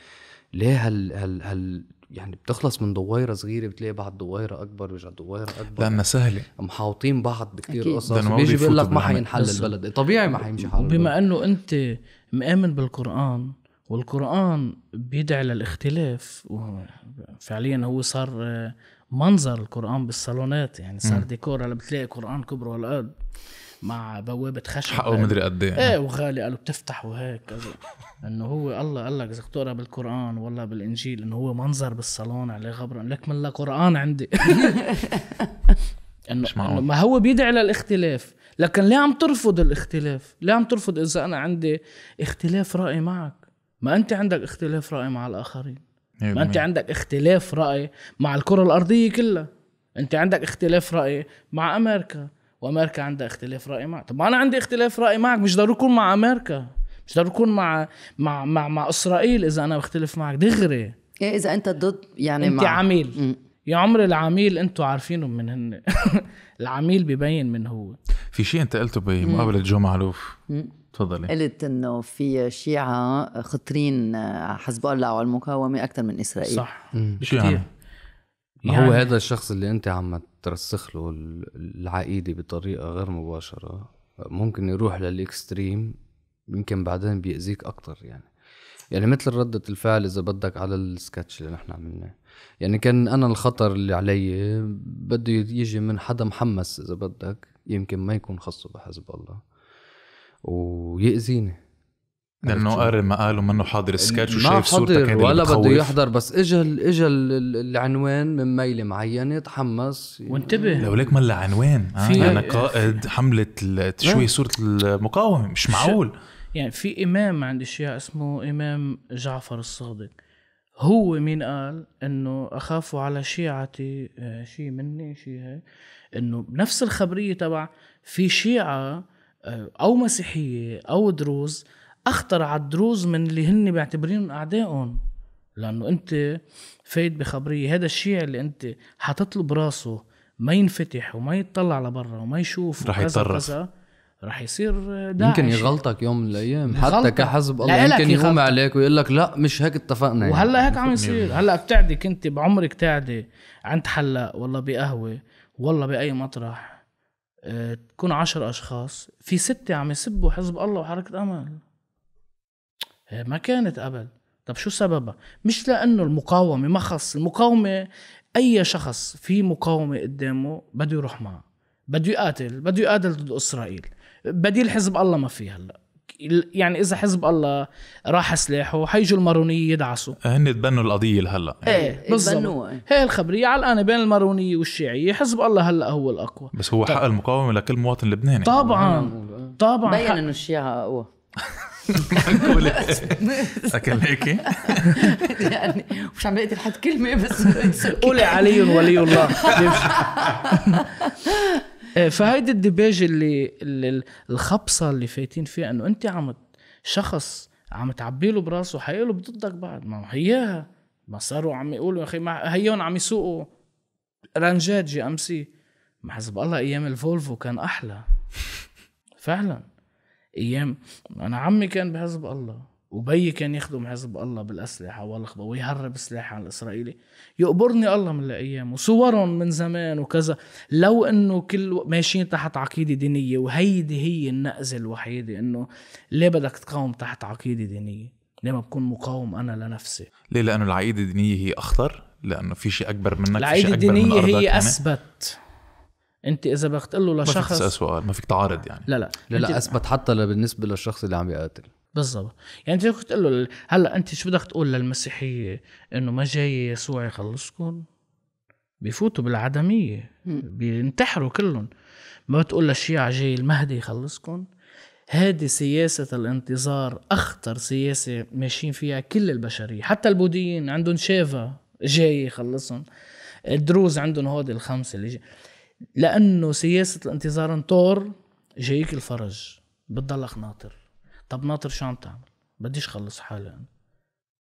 ليه هال هال هال يعني بتخلص من دويره صغيره بتلاقي بعد دويره اكبر ورجع دويره اكبر لانها سهله محاوطين بعض بكثير قصص بيجي بيقول لك ما حينحل البلد طبيعي ما حيمشي حاله بما انه انت مآمن بالقران والقران بيدعي للاختلاف وفعليا هو صار آه، منظر القران بالصالونات يعني صار ديكور هلا بتلاقي قران كبره هالقد مع بوابه خشب حقه مدري قد ايه ايه وغالي قالوا بتفتح وهيك انه هو الله قال لك اذا بتقرا بالقران ولا بالانجيل انه هو منظر بالصالون عليه غبره لك من لا قران عندي انه ما هو بيدعي للاختلاف لكن ليه عم ترفض الاختلاف ليه عم ترفض اذا انا عندي اختلاف راي معك ما انت عندك اختلاف راي مع الاخرين إيه، ما انت عندك اختلاف راي مع الكره الارضيه كلها انت عندك اختلاف راي مع امريكا وامريكا عندها اختلاف راي معك طب انا عندي اختلاف راي معك مش ضروري يكون مع امريكا مش ضروري يكون مع مع مع, مع اسرائيل اذا انا بختلف معك دغري ايه اذا انت ضد يعني انت مع... عميل م. يا عمر العميل انتوا عارفينه من هن العميل ببين من هو في شيء انت قلته بمقابله جو معلوف تفضلي قلت انه في شيعة خطرين حزب الله والمقاومة أكثر من إسرائيل صح شو يعني؟ ما يعني هو هذا الشخص اللي انت عم ترسخ له العقيده بطريقه غير مباشره ممكن يروح للاكستريم يمكن بعدين بيأذيك اكثر يعني يعني مثل ردة الفعل إذا بدك على السكتش اللي نحن عملناه يعني كان أنا الخطر اللي علي بده يجي من حدا محمس إذا بدك يمكن ما يكون خصه بحزب الله ويأذيني لانه قاري المقال ومنه حاضر السكتش وشايف صورتك هيدي ولا بده يحضر بس اجى اجى العنوان من ميله معينه تحمس وانتبه لو ليك ملا عنوان آه، انا قائد حمله تشويه صوره المقاومه مش معقول يعني في امام عند الشيعة اسمه امام جعفر الصادق هو مين قال انه اخاف على شيعتي آه، شيء مني شيء هيك انه نفس الخبريه تبع في شيعه آه، او مسيحيه او دروز اخطر على الدروز من اللي هن بيعتبرين اعدائهم لانه انت فايت بخبريه هذا الشيء اللي انت حاطط له براسه ما ينفتح وما يطلع لبرا وما يشوف رح يتطرف رح يصير داعش يمكن يغلطك يوم من الايام حتى كحزب الله يمكن يقوم عليك ويقول لك لا مش هيك اتفقنا يعني. وهلا هيك عم يصير هلا بتعدي كنت بعمرك تعدي عند حلاق والله بقهوه والله باي مطرح آه، تكون عشر اشخاص في سته عم يسبوا حزب الله وحركه امل ما كانت قبل طب شو سببها مش لانه المقاومه ما خص المقاومه اي شخص في مقاومه قدامه بده يروح معها بده يقاتل بده يقاتل ضد اسرائيل بديل حزب الله ما في هلا يعني اذا حزب الله راح سلاحه حيجوا المارونيه يدعسوا هن تبنوا القضيه لهلا ايه, إيه، بالضبط هي الخبريه على الان بين المارونيه والشيعيه حزب الله هلا هو الاقوى بس هو طبعا. حق المقاومه لكل مواطن لبناني طبعا طبعا بين انه الشيعه اقوى لكن إيه. هيك يعني مش عم بقتل حد كلمه بس قولي علي ولي الله إيه، فهيدي الدباج اللي, اللي الخبصه اللي فايتين فيها انه انت عم شخص عم تعبي له براسه حيقلب ضدك بعد ما هياها ما صاروا عم يقولوا يا اخي هيون عم يسوقوا رانجات جي ام سي ما حسب الله ايام الفولفو كان احلى فعلا ايام انا عمي كان بحزب الله وبي كان يخدم حزب الله بالاسلحه والخبا ويهرب سلاح على الاسرائيلي يقبرني الله من الايام وصورهم من زمان وكذا لو انه كل ماشيين تحت عقيده دينيه وهيدي هي النقزه الوحيده انه ليه بدك تقاوم تحت عقيده دينيه؟ ليه ما بكون مقاوم انا لنفسي؟ ليه لانه العقيده الدينيه هي اخطر؟ لانه في شيء اكبر منك العقيده الدينيه من هي اثبت انت اذا بدك تقول له لشخص ما فيك سؤال ما فيك تعارض يعني لا لا لا, لا اثبت حتى بالنسبه للشخص اللي عم يقاتل بالضبط يعني انت بدك تقول له هلا انت شو بدك تقول للمسيحيه انه ما جاي يسوع يخلصكم بيفوتوا بالعدميه بينتحروا كلهم ما بتقول للشيعة جاي المهدي يخلصكم هذه سياسة الانتظار أخطر سياسة ماشيين فيها كل البشرية حتى البوذيين عندهم شيفا جاي يخلصهم الدروز عندهم هودي الخمسة اللي جاي. لانه سياسه الانتظار انطور جايك الفرج بتضلك ناطر طب ناطر شو عم تعمل بديش خلص حالي أنا.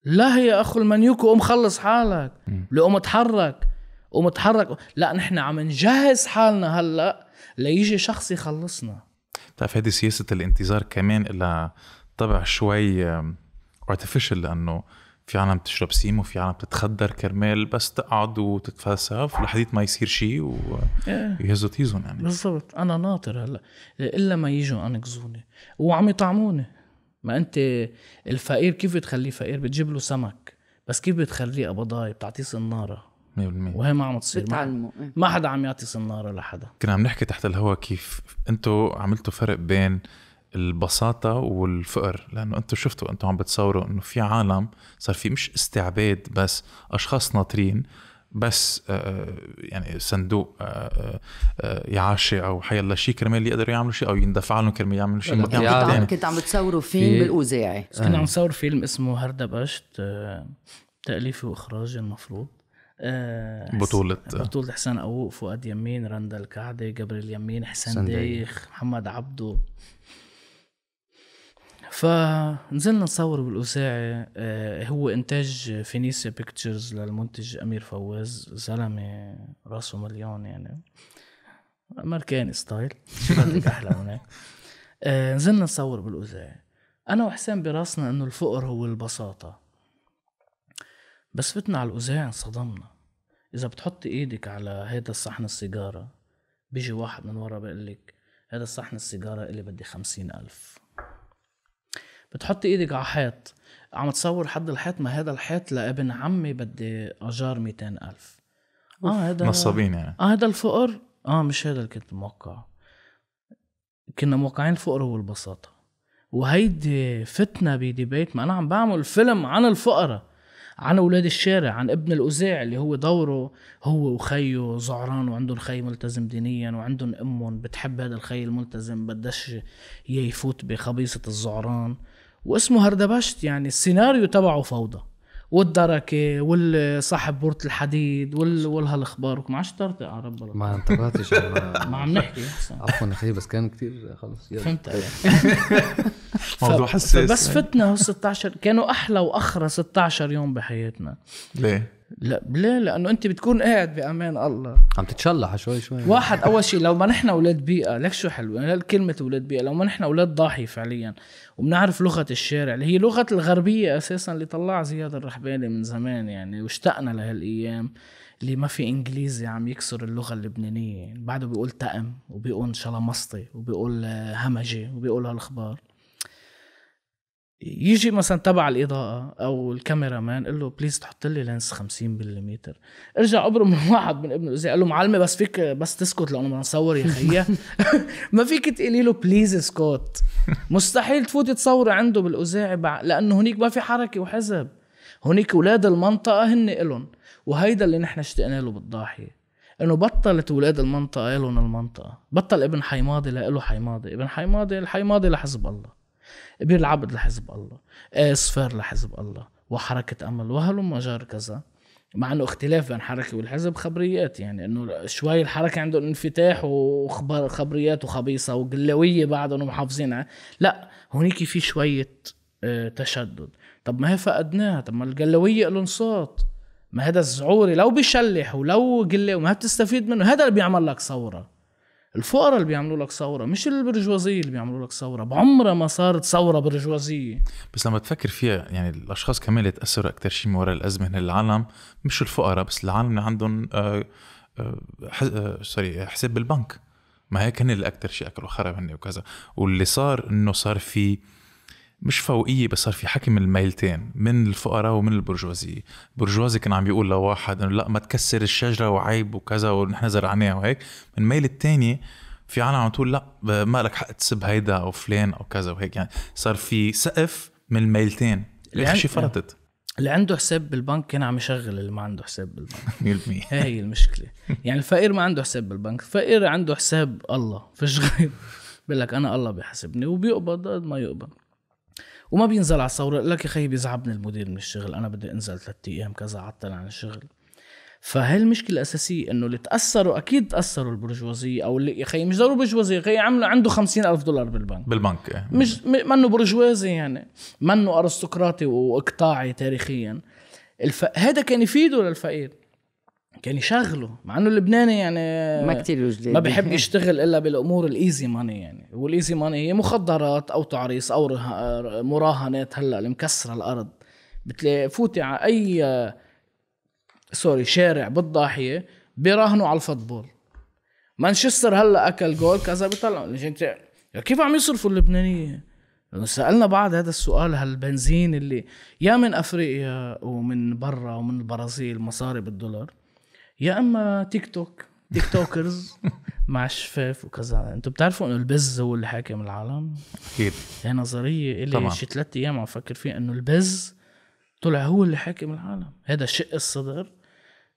لا يا اخو المنيوكو قوم خلص حالك قوم اتحرك قوم اتحرك لا نحن عم نجهز حالنا هلا ليجي شخص يخلصنا بتعرف هذه سياسه الانتظار كمان لها طبع شوي ارتفيشال لانه في عالم بتشرب سيم وفي عالم بتتخدر كرمال بس تقعد وتتفلسف لحديت ما يصير شيء ويهزوا تيزون يعني بالضبط انا ناطر هلا الا ما يجوا انقذوني وعم يطعموني ما انت الفقير كيف بتخليه فقير بتجيب له سمك بس كيف بتخليه قبضاي بتعطيه صناره 100% وهي ما عم تصير بتعلموا إيه. ما حدا عم يعطي صناره لحدا كنا عم نحكي تحت الهوا كيف انتم عملتوا فرق بين البساطه والفقر لانه انتم شفتوا انتم عم بتصوروا انه في عالم صار في مش استعباد بس اشخاص ناطرين بس آه، آه، يعني صندوق آه، يعاشي او حيلا شيء كرمال يقدروا يعملوا شيء او يندفع لهم كرمال يعملوا شيء ما يعني كنت عم بتصوروا فيلم بالاوزاعي كنا عم نصور فيلم اسمه هردبشت تاليف تاليفي واخراجي المفروض بطولة بطولة حسين أوق فؤاد يمين رندا الكعدي جبريل يمين حسين دايخ محمد عبده فنزلنا نصور بالاوساعي آه، هو انتاج فينيسيا بيكتشرز للمنتج امير فواز زلمه راسه مليون يعني امريكاني ستايل شو بدك احلى هناك آه، نزلنا نصور بالاوزاعي انا وحسام براسنا انه الفقر هو البساطه بس فتنا على الاوزاعي انصدمنا اذا بتحط ايدك على هذا الصحن السيجاره بيجي واحد من ورا بيقول لك هذا صحن السيجاره اللي بدي خمسين ألف بتحطي ايدك على حيط عم تصور حد الحيط ما هذا الحيط لابن عمي بدي اجار 200 الف اه هذا نصابين يعني اه هذا الفقر اه مش هذا اللي كنت موقع كنا موقعين الفقر والبساطه وهيدي فتنه بديبيت ما انا عم بعمل فيلم عن الفقراء عن اولاد الشارع عن ابن الاذاع اللي هو دوره هو وخيه زعران وعندهم خي ملتزم دينيا وعندهم امهم بتحب هذا الخي الملتزم بدش يفوت بخبيصه الزعران واسمه هردبشت يعني السيناريو تبعه فوضى والدركة والصاحب بورت الحديد وال والهالاخبار ما عادش طرت يا رب ما انتبهتش ما عم نحكي احسن عفوا اخي بس كان كثير خلص فهمت موضوع حساس بس يعني. فتنا هو 16 كانوا احلى واخرى 16 يوم بحياتنا ليه؟ لا ليه لانه انت بتكون قاعد بامان الله عم تتشلح شوي شوي واحد اول شيء لو ما نحن اولاد بيئه لك شو حلو كلمه اولاد بيئه لو ما نحن اولاد ضاحي فعليا وبنعرف لغه الشارع اللي هي لغه الغربيه اساسا اللي طلع زياد الرحباني من زمان يعني واشتقنا لهالايام اللي ما في انجليزي عم يكسر اللغه اللبنانيه يعني بعده بيقول تأم وبيقول شلمسطي وبيقول آه، همجي وبيقول هالاخبار يجي مثلا تبع الاضاءه او الكاميرا مان قال له بليز تحط لي لينس 50 ملم ارجع ابرم من واحد من ابنه اذا قال له معلمه بس فيك بس تسكت لانه بدنا نصور يا خيي ما فيك تقولي له بليز اسكت مستحيل تفوتي تصوري عنده بالاذاعه لانه هنيك ما في حركه وحزب هنيك اولاد المنطقه هن الهم وهيدا اللي نحن اشتقنا له بالضاحيه انه بطلت اولاد المنطقه لهم المنطقه بطل ابن حيماضي له حيماضي ابن حيماضي الحيماضي لحزب الله بير العبد لحزب الله آه، صفار لحزب الله وحركة أمل وهل مجار كذا مع انه اختلاف بين حركه والحزب خبريات يعني انه شوي الحركه عندهم انفتاح وخبر خبريات وخبيصه وقلاويه بعدهم ومحافظين لا هونيك في شويه آه، تشدد طب ما هي فقدناها طب ما القلاويه لهم صوت ما هذا الزعوري لو بيشلح ولو قلاوي ما بتستفيد منه هذا اللي بيعمل لك ثوره الفقراء اللي بيعملوا لك ثوره مش البرجوازيه اللي بيعملوا لك ثوره بعمرها ما صارت ثوره برجوازيه بس لما تفكر فيها يعني الاشخاص كمان اللي تاثروا اكثر شيء من وراء الازمه هن العالم مش الفقراء بس العالم اللي عندهم آه آه, آه، سوري حساب بالبنك ما هيك هن اللي اكثر شيء اكلوا خرب هن وكذا واللي صار انه صار في آه مش فوقية بس صار في حكي من الميلتين من الفقراء ومن البرجوازية البرجوازي كان عم بيقول لواحد انه لا ما تكسر الشجرة وعيب وكذا ونحن زرعناها وهيك من الميل التاني في عالم عم تقول لا ما لك حق تسب هيدا او فلان او كذا وهيك يعني صار في سقف من الميلتين الحشي فرطت اللي عنده حساب بالبنك كان عم يشغل اللي ما عنده حساب بالبنك 100% هي المشكله يعني الفقير ما عنده حساب بالبنك الفقير عنده حساب الله فش غير بقول لك انا الله بيحاسبني وبيقبض قد ما يقبض وما بينزل على الثوره لك يا خيي بيزعبني المدير من الشغل انا بدي انزل ثلاث ايام كذا عطل عن الشغل فهي المشكلة الأساسية إنه اللي تأثروا أكيد تأثروا البرجوازية أو اللي يا خيي مش ضروري برجوازية خيي عمله عنده خمسين ألف دولار بالبنك بالبنك إيه. مش منه برجوازي يعني منه أرستقراطي وإقطاعي تاريخيا الف... هذا كان يفيده للفقير كان يشغله مع انه اللبناني يعني ما كثير جديد ما بحب يشتغل الا بالامور الايزي ماني يعني والايزي ماني هي مخدرات او تعريص او مراهنات هلا المكسره الارض بتلاقي فوتي على اي سوري شارع بالضاحيه بيراهنوا على الفوتبول مانشستر هلا اكل جول كذا بيطلعوا كيف عم يصرفوا اللبنانيه؟ سالنا بعض هذا السؤال هالبنزين اللي يا من افريقيا ومن برا ومن البرازيل مصاري بالدولار يا اما تيك توك تيك توكرز مع الشفاف وكذا انتوا بتعرفوا انه البز هو اللي حاكم العالم اكيد هي نظريه الي شي ثلاث ايام عم فكر فيها انه البز طلع هو اللي حاكم العالم هذا شق الصدر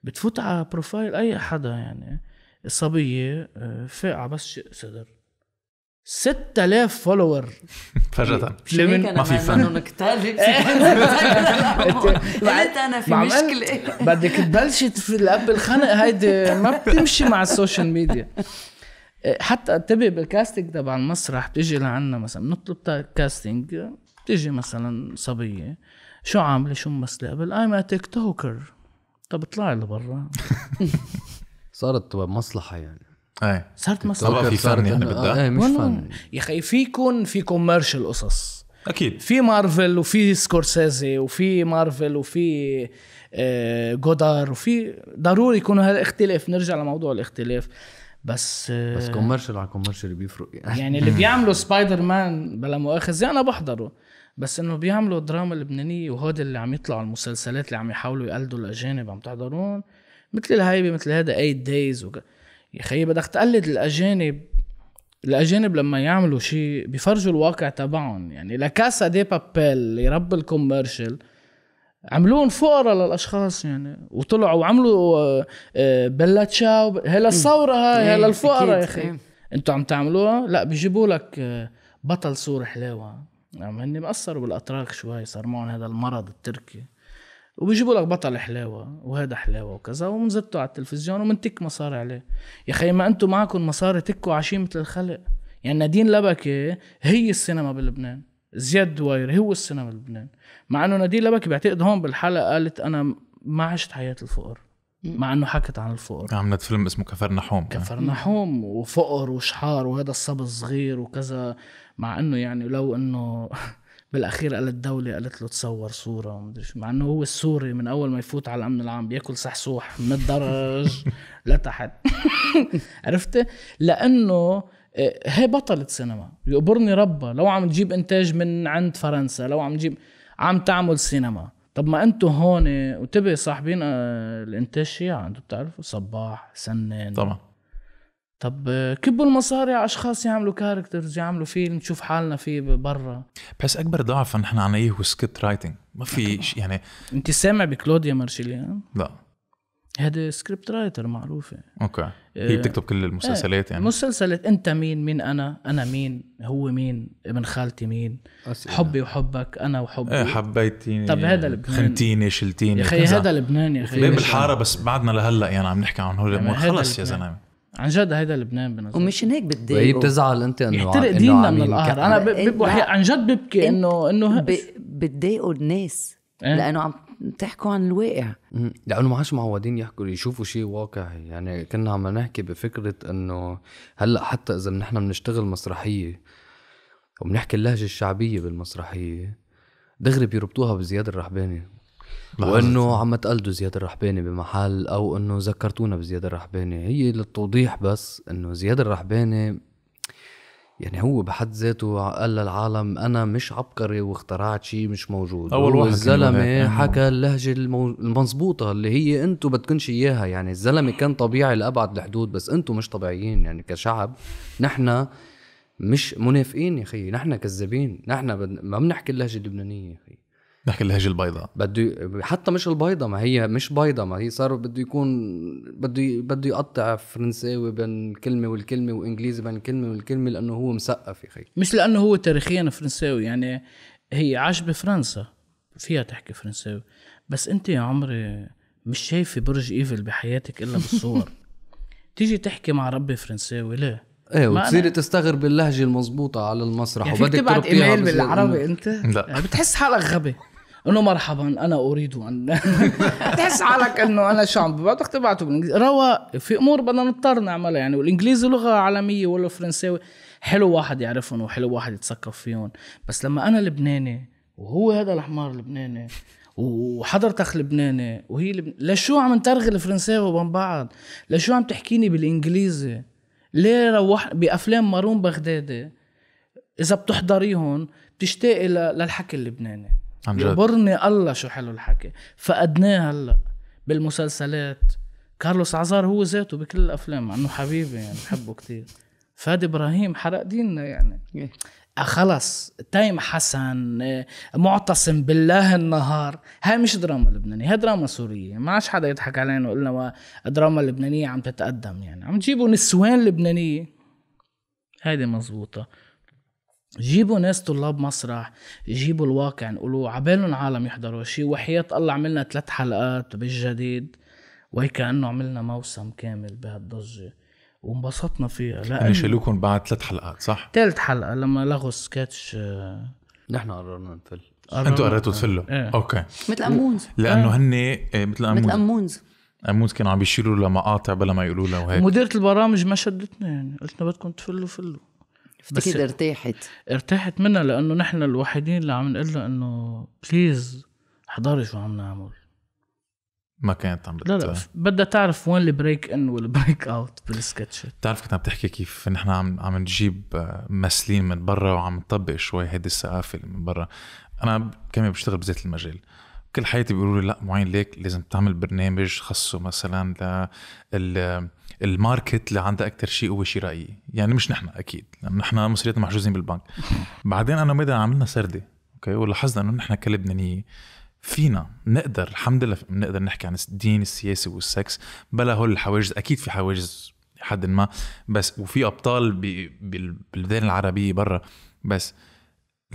بتفوت على بروفايل اي حدا يعني صبيه آه، فاقعه بس شق صدر 6000 فولور فجأة لمن ما في فن قلت انا في مشكلة بدك تبلشي في الاب الخنق هيدي ما بتمشي مع السوشيال ميديا حتى انتبه بالكاستنج تبع المسرح بتيجي لعنا مثلا بنطلب كاستنج بتيجي مثلا صبية شو عاملة شو ممثلة قبل ايم ما تيك توكر طب اطلعي لبرا صارت مصلحة يعني ايه صارت مسخره في فن يعني بدك ايه مش فن يا اخي في يكون في كوميرشال قصص اكيد في مارفل وفي سكورسيزي وفي مارفل وفي آه جودار وفي ضروري يكون هذا اختلاف نرجع لموضوع الاختلاف بس آه بس كوميرشال على كوميرشال بيفرق يعني, يعني اللي بيعملوا سبايدر مان بلا مؤاخذه انا بحضره بس انه بيعملوا دراما لبنانيه وهود اللي عم يطلعوا المسلسلات اللي عم يحاولوا يقلدوا الاجانب عم تحضرون مثل الهيبه مثل هذا 8 دايز وكذا يا خيي بدك تقلد الاجانب الاجانب لما يعملوا شيء بيفرجوا الواقع تبعهم يعني لكاسا دي بابيل اللي رب الكوميرشال عملوهم فقراء للاشخاص يعني وطلعوا وعملوا آه، آه، بلا تشاو هلا الثوره هاي إيه، هلا إيه، الفقراء يا اخي إيه. انتوا عم تعملوها لا بيجيبوا لك آه، بطل سور حلاوه يعني هن مأثروا بالاتراك شوي صار معهم هذا المرض التركي وبيجيبوا لك بطل حلاوه وهذا حلاوه وكذا ومنزته على التلفزيون ومنتك مصاري عليه يا اخي ما انتم معكم مصاري تكوا عشي مثل الخلق يعني نادين لبكه هي السينما بلبنان زياد دوير هو السينما بلبنان مع انه نادين لبكه بعتقد هون بالحلقه قالت انا ما عشت حياه الفقر مع انه حكت عن الفقر عملت فيلم اسمه كفر نحوم آه. كفر نحوم وفقر وشحار وهذا الصبي الصغير وكذا مع انه يعني لو انه بالاخير قالت الدوله قالت له تصور صوره ومدري شو مع انه هو السوري من اول ما يفوت على الامن العام بياكل صحصوح من الدرج لتحت عرفت لانه آه، هي بطلة سينما يقبرني ربها لو عم تجيب انتاج من عند فرنسا لو عم تجيب عم تعمل سينما طب ما انتم هون وتبقى صاحبين آه، الانتاج شيعة انتم بتعرفوا صباح سنان طبعا طب كبوا المصاري على اشخاص يعملوا كاركترز يعملوا فيلم نشوف حالنا فيه برا بحس اكبر ضعف نحن عليه هو سكريبت رايتنج ما في شيء يعني انت سامع بكلوديا مارشيليان؟ لا هذا سكريبت رايتر معروفه اوكي آه، هي بتكتب كل المسلسلات آه، يعني مسلسلات انت مين مين انا انا مين هو مين ابن خالتي مين أسئلة. حبي وحبك انا وحبي ايه حبيتيني طب هذا لبنان خنتيني شلتيني يا اخي هذا لبنان يا اخي بالحاره بس بعدنا لهلا يعني عم نحكي عن هول يعني خلص يا زلمه عن جد هيدا لبنان بنظر ومش هيك بتضايق وهي بتزعل انت انه يحترق ديننا من القهر انا ببكي عن جد ببكي انه انه بتضايقوا الناس إيه؟ لانه عم تحكوا عن الواقع لانه يعني ما عادش معودين يحكوا يشوفوا شيء واقعي يعني كنا عم نحكي بفكره انه هلا حتى اذا نحن بنشتغل مسرحيه وبنحكي اللهجه الشعبيه بالمسرحيه دغري بيربطوها بزياد الرحباني وانه عم تقلدوا زياد الرحباني بمحل او انه ذكرتونا بزياد الرحباني هي للتوضيح بس انه زياد الرحباني يعني هو بحد ذاته قال للعالم انا مش عبقري واخترعت شيء مش موجود اول واحد الزلمه حكى اللهجه المضبوطه اللي هي انتم بدكنش اياها يعني الزلمه كان طبيعي لابعد الحدود بس انتم مش طبيعيين يعني كشعب نحن مش منافقين يا اخي نحن كذابين نحن ما بنحكي اللهجه اللبنانيه يا اخي نحكي اللهجه البيضاء بده حتى مش البيضاء ما هي مش بيضاء ما هي صار بده يكون بده بده يقطع فرنساوي بين كلمه والكلمه وانجليزي بين كلمه والكلمه لانه هو مثقف يا اخي مش لانه هو تاريخيا فرنساوي يعني هي عاش بفرنسا فيها تحكي فرنساوي بس انت يا عمري مش شايفه برج ايفل بحياتك الا بالصور تيجي تحكي مع ربي فرنساوي ليه؟ ايه وتصيري تستغرب اللهجه المضبوطه على المسرح يعني وبدك تبعت ايميل بالعربي انت؟ لا بتحس حالك غبي انه مرحبا انا اريد ان تحس حالك انه انا شو عم بدك تبعته بالانجليزي رواق في امور بدنا نضطر نعملها يعني والانجليزي لغه عالميه ولا فرنساوي حلو واحد يعرفهم وحلو واحد يتثقف فيهم بس لما انا لبناني وهو هذا الحمار اللبناني وحضرتك لبناني وهي لبن... لشو عم نترغي الفرنساوي بين بعض؟ لشو عم تحكيني بالانجليزي؟ ليه روح بافلام مارون بغدادي اذا بتحضريهم بتشتاقي للحكي اللبناني عن جد يبرني الله شو حلو الحكي فقدناه هلا بالمسلسلات كارلوس عزار هو ذاته بكل الافلام مع انه حبيبي يعني بحبه كثير فادي ابراهيم حرق ديننا يعني إيه. آه، خلص تيم حسن آه، معتصم بالله النهار هاي مش دراما لبنانية هاي دراما سورية ما عادش حدا يضحك علينا ويقول لنا الدراما اللبنانية عم تتقدم يعني عم تجيبوا نسوان لبنانية هيدي مزبوطة جيبوا ناس طلاب مسرح جيبوا الواقع نقولوا عبالهم عالم يحضروا شيء وحياة الله عملنا ثلاث حلقات بالجديد وكأنه عملنا موسم كامل بهالضجة وانبسطنا فيها لأن يعني شالوكم بعد ثلاث حلقات صح؟ ثالث حلقة لما لغوا السكتش آه، نحن قررنا نفل انتوا قررتوا تفلوا ايه. اوكي مثل امونز لانه إيه. هن إيه، مثل امونز مثل امونز امونز كانوا عم بيشيلوا لمقاطع بلا ما يقولوا لها وهيك مديرة البرامج ما شدتنا يعني قلت بدكم تفلوا فلوا بس ارتاحت ارتاحت منها لانه نحن الوحيدين اللي عم نقول له انه بليز احضري شو عم نعمل ما كانت عم لا لا بدها تعرف وين البريك ان والبريك اوت بالسكتش بتعرف كنت عم تحكي كيف نحن عم عم نجيب ممثلين آه، من برا وعم نطبق شوي هيدي الثقافه اللي من برا انا كمان بشتغل بذات المجال كل حياتي بيقولوا لي لا معين ليك لازم تعمل برنامج خصو مثلا لل الماركت اللي عندها اكثر شيء هو شرائيه يعني مش نحن اكيد لانه نحن مصرياتنا محجوزين بالبنك بعدين انا وميدا عملنا سرده اوكي ولاحظنا انه نحن كلبنانيه فينا نقدر الحمد لله بنقدر نحكي عن الدين السياسي والسكس بلا هول الحواجز اكيد في حواجز لحد ما بس وفي ابطال بالبلدان العربيه برا بس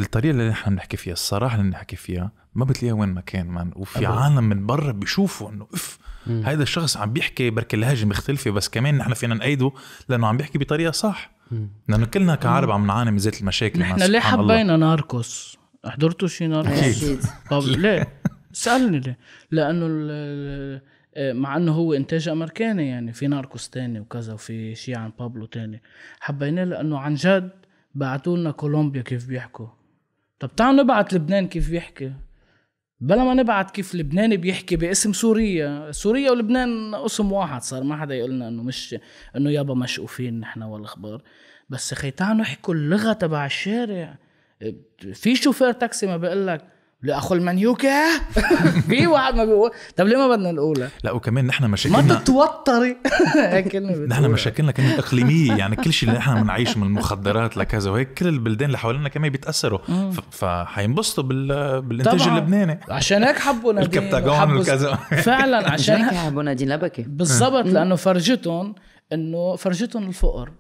الطريقه اللي نحن بنحكي فيها الصراحه اللي بنحكي فيها ما بتلاقيها وين ما كان من وفي أبو. عالم من برا بيشوفوا انه اف هذا الشخص عم بيحكي بركي لهجه مختلفه بس كمان نحن فينا نأيده لانه عم بيحكي بطريقه صح لانه كلنا كعرب عم نعاني من ذات المشاكل نحن ليه حبينا ناركوس حضرتوا شي ناركوس أكيد. طب ليه سألني ليه لانه آه، مع انه هو انتاج امريكاني يعني في ناركوس تاني وكذا وفي شي عن بابلو تاني حبيناه لانه عن جد بعتوا لنا كولومبيا كيف بيحكوا طب تعالوا نبعت لبنان كيف بيحكي بلا ما نبعت كيف لبناني بيحكي باسم سوريا سوريا ولبنان اسم واحد صار ما حدا يقولنا انه مش انه يابا مشقوفين نحن والاخبار بس خي تعالوا احكوا اللغه تبع الشارع في شوفير تاكسي ما بقول لك لاخو المنيوكا في واحد ما بيقول طب ليه ما بدنا نقولها لا وكمان نحن مشاكلنا ما تتوتري نحن مشاكلنا كانت اقليميه يعني كل شيء اللي نحن بنعيشه من المخدرات لكذا وهيك كل البلدان اللي حوالينا كمان بيتاثروا فحينبسطوا بال... بالانتاج طبعا. اللبناني عشان هيك حبوا نادين الكبتاجون وكذا فعلا عشان هيك حبوا نادين لبكي بالضبط لانه فرجتهم انه فرجتهم الفقر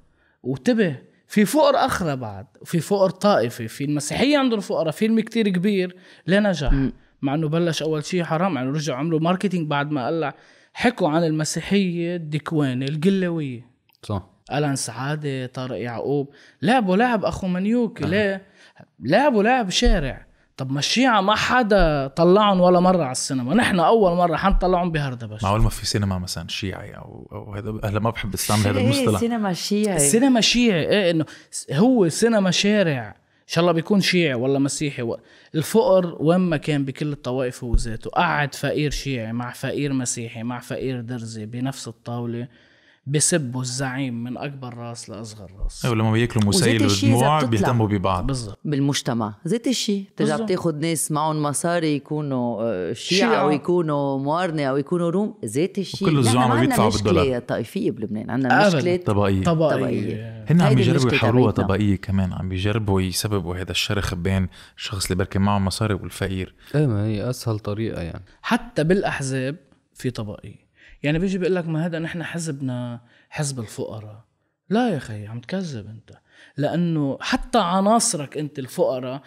وانتبه في فقر اخرى بعد في فقر طائفي في المسيحيه عندهم فقراء فيلم كتير كبير لنجح م. مع انه بلش اول شيء حرام يعني رجعوا عملوا ماركتينج بعد ما قلع حكوا عن المسيحيه الدكوانه القلاويه صح الان سعاده طارق يعقوب لعبوا لعب اخو منيوكي آه. ليه لعبوا لعب شارع طب ما الشيعة ما حدا طلعهم ولا مره على السينما نحن اول مره حنطلعهم بهردبش معقول ما في سينما مثلا شيعي او او هذا هلا ما بحب استعمل هذا المصطلح سينما شيعي سينما شيعي ايه انه هو سينما شارع ان شاء الله بيكون شيعي ولا مسيحي و... الفقر وين ما كان بكل الطوائف هو ذاته قعد فقير شيعي مع فقير مسيحي مع فقير درزي بنفس الطاوله بسبوا الزعيم من اكبر راس لاصغر راس ايوه لما بياكلوا مسيل ودموع بيهتموا ببعض بالظبط بالمجتمع ذات الشيء بترجع بتاخذ ناس معهم مصاري يكونوا آه، شيعة او يكونوا موارنه او يكونوا روم ذات الشيء كل الزعماء بيدفعوا بالدولار مشكله طائفيه بلبنان عندنا مشكله طبقيه طبقيه هن عم بيجربوا يحوروها طبقيه كمان عم بيجربوا يسببوا هذا الشرخ بين الشخص اللي بركي معه مصاري والفقير ايه ما هي اسهل طريقه يعني حتى بالاحزاب في طبقيه يعني بيجي بيقول لك ما هذا نحن حزبنا حزب الفقراء لا يا خي عم تكذب انت لانه حتى عناصرك انت الفقراء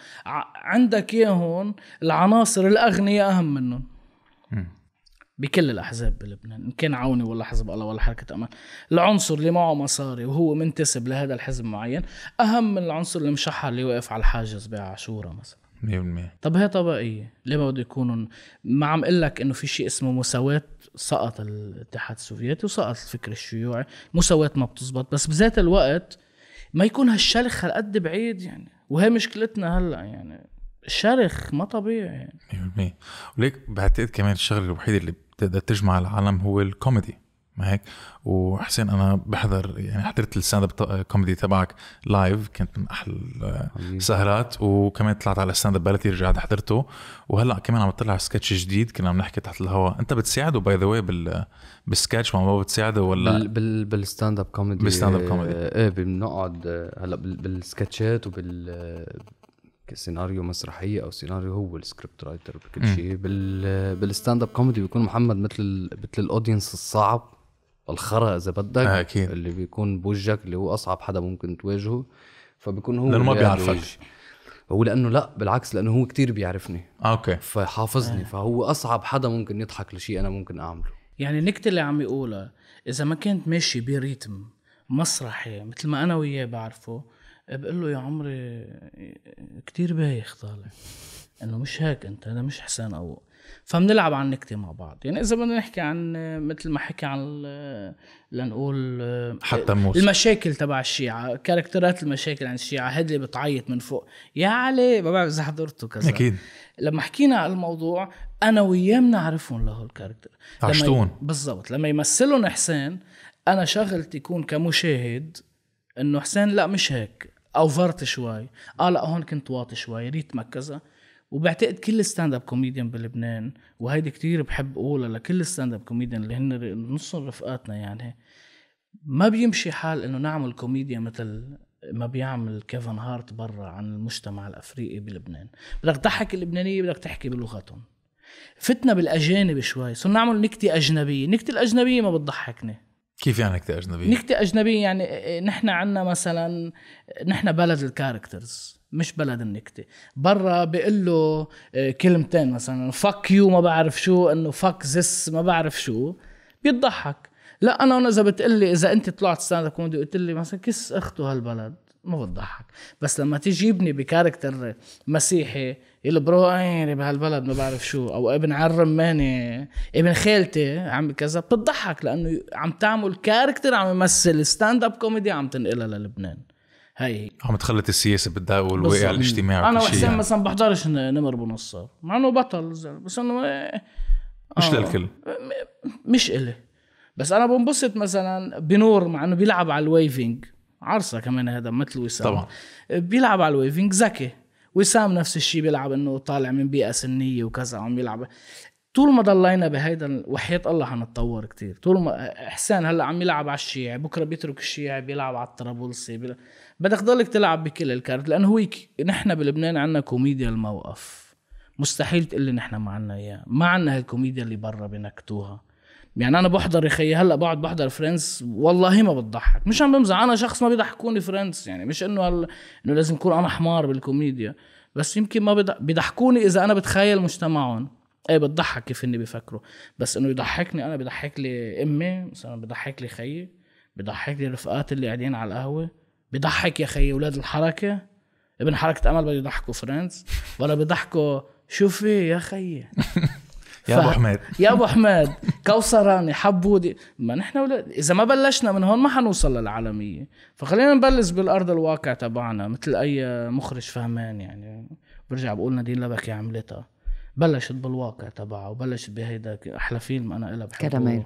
عندك اياهم العناصر الاغنياء اهم منهم بكل الاحزاب بلبنان ان كان عوني ولا حزب الله ولا حركه امل العنصر اللي معه مصاري وهو منتسب لهذا الحزب معين اهم من العنصر اللي اللي واقف على الحاجز بعاشوره مثلا 100% طب هي طبقيه ليه ما بده يكونوا ما عم اقول لك انه في شيء اسمه مساواه سقط الاتحاد السوفيتي وسقط الفكر الشيوعي مساواه ما بتزبط بس بذات الوقت ما يكون هالشرخ هالقد بعيد يعني وهي مشكلتنا هلا يعني شرخ ما طبيعي 100% يعني. وليك بعتقد كمان الشغله الوحيده اللي بتقدر تجمع العالم هو الكوميدي ما هيك وحسين انا بحضر يعني حضرت الستاند اب كوميدي تبعك لايف كانت من احلى السهرات وكمان طلعت على الستاند اب بلتي رجعت حضرته وهلا كمان عم تطلع سكتش جديد كنا عم نحكي تحت الهواء انت بتساعده باي ذا واي بالسكتش ما بتساعده ولا بال, بال بالستاند اب كوميدي بالستاند اب كوميدي آه، ايه بنقعد هلا بالسكتشات وبال سيناريو مسرحيه او سيناريو هو السكريبت رايتر بكل شيء بال بالستاند اب كوميدي بيكون محمد مثل مثل الاودينس الصعب الخرا اذا بدك آه، اكيد اللي بيكون بوجهك اللي هو اصعب حدا ممكن تواجهه فبيكون هو لانه ما بيعرفك هو لانه لا بالعكس لانه هو كتير بيعرفني آه، اوكي فحافظني آه. فهو اصعب حدا ممكن يضحك لشيء انا ممكن اعمله يعني النكته اللي عم يقولها اذا ما كنت ماشي بريتم مسرحي مثل ما انا وياه بعرفه بقول له يا عمري كتير بايخ طالع انه مش هيك انت انا مش حسين او فبنلعب على النكته مع بعض يعني اذا بدنا نحكي عن مثل ما حكي عن لنقول حتى موسى المشاكل تبع الشيعه كاركترات المشاكل عن الشيعه هاد اللي بتعيط من فوق يا علي ما بعرف اذا حضرته كذا اكيد لما حكينا على الموضوع انا وياه بنعرفهم لهول الكاركتر عشتون بالضبط لما يمثلهم حسين انا شغلتي يكون كمشاهد انه حسين لا مش هيك اوفرت شوي اه لا هون كنت واطي شوي ريتمك كذا وبعتقد كل ستاند اب كوميديان بلبنان وهيدي كتير بحب اقولها لكل ستاند اب كوميديان اللي هن نصهم رفقاتنا يعني ما بيمشي حال انه نعمل كوميديا مثل ما بيعمل كيفن هارت برا عن المجتمع الافريقي بلبنان بدك تضحك اللبنانيه بدك تحكي بلغتهم فتنا بالاجانب شوي صرنا نعمل نكته اجنبيه نكته الاجنبيه ما بتضحكني كيف يعني نكته اجنبيه نكته اجنبيه يعني إيه، نحن عنا مثلا نحن بلد الكاركترز مش بلد النكته برا بيقول له آه، كلمتين مثلا فك يو ما بعرف شو انه فك زس ما بعرف شو بيضحك لا انا اذا بتقول لي اذا انت طلعت ستاند اب كوميدي قلت لي مثلا كس اخته هالبلد ما بتضحك بس لما تجيبني بكاركتر مسيحي يقول برو عيني بهالبلد ما بعرف شو او ابن ماني ابن خالتي عم كذا بتضحك لانه عم تعمل كاركتر عم يمثل ستاند اب كوميدي عم تنقلها للبنان هاي عم تخلط السياسه بالدول والواقع الاجتماعي انا وحسين يعني. مثلا بحضرش نمر بنص مع انه بطل بس انه مش آه. للكل مش الي بس انا بنبسط مثلا بنور مع انه بيلعب على الويفينج عرصة كمان هذا مثل وسام طبعا بيلعب على الويفينج ذكي وسام نفس الشيء بيلعب انه طالع من بيئه سنيه وكذا عم يلعب طول ما ضلينا بهيدا وحياة الله حنتطور كتير طول ما احسان هلا عم يلعب على الشيعي بكره بيترك الشيعي بيلعب على الطرابلسي بيلعب بدك تضلك تلعب بكل الكارت لانه هو نحن بلبنان عندنا كوميديا الموقف مستحيل تقول لي نحن ما عندنا اياها ما عندنا هالكوميديا اللي برا بنكتوها يعني انا بحضر يا خيي هلا بقعد بحضر فريندز والله ما بتضحك مش عم بمزح انا شخص ما بيضحكوني فريندز يعني مش انه هل... انه لازم اكون انا حمار بالكوميديا بس يمكن ما بيضحكوني اذا انا بتخيل مجتمعهم ايه بتضحك كيف هن بيفكروا بس انه يضحكني انا بضحك لي امي مثلا بضحك لي خيي بضحك لي رفقاتي اللي قاعدين على القهوه بضحك يا خي اولاد الحركه ابن حركه امل بده يضحكوا فريندز ولا بيضحكوا شو في يا خيي يا ابو حماد يا ابو حماد كوثراني حبودي ما نحن ولاد اذا ما بلشنا من هون ما حنوصل للعالميه فخلينا نبلش بالارض الواقع تبعنا مثل اي مخرج فهمان يعني برجع بقول نادين لبكي عملتها بلشت بالواقع تبعها وبلشت بهيدا احلى فيلم انا لها بحبه كرمال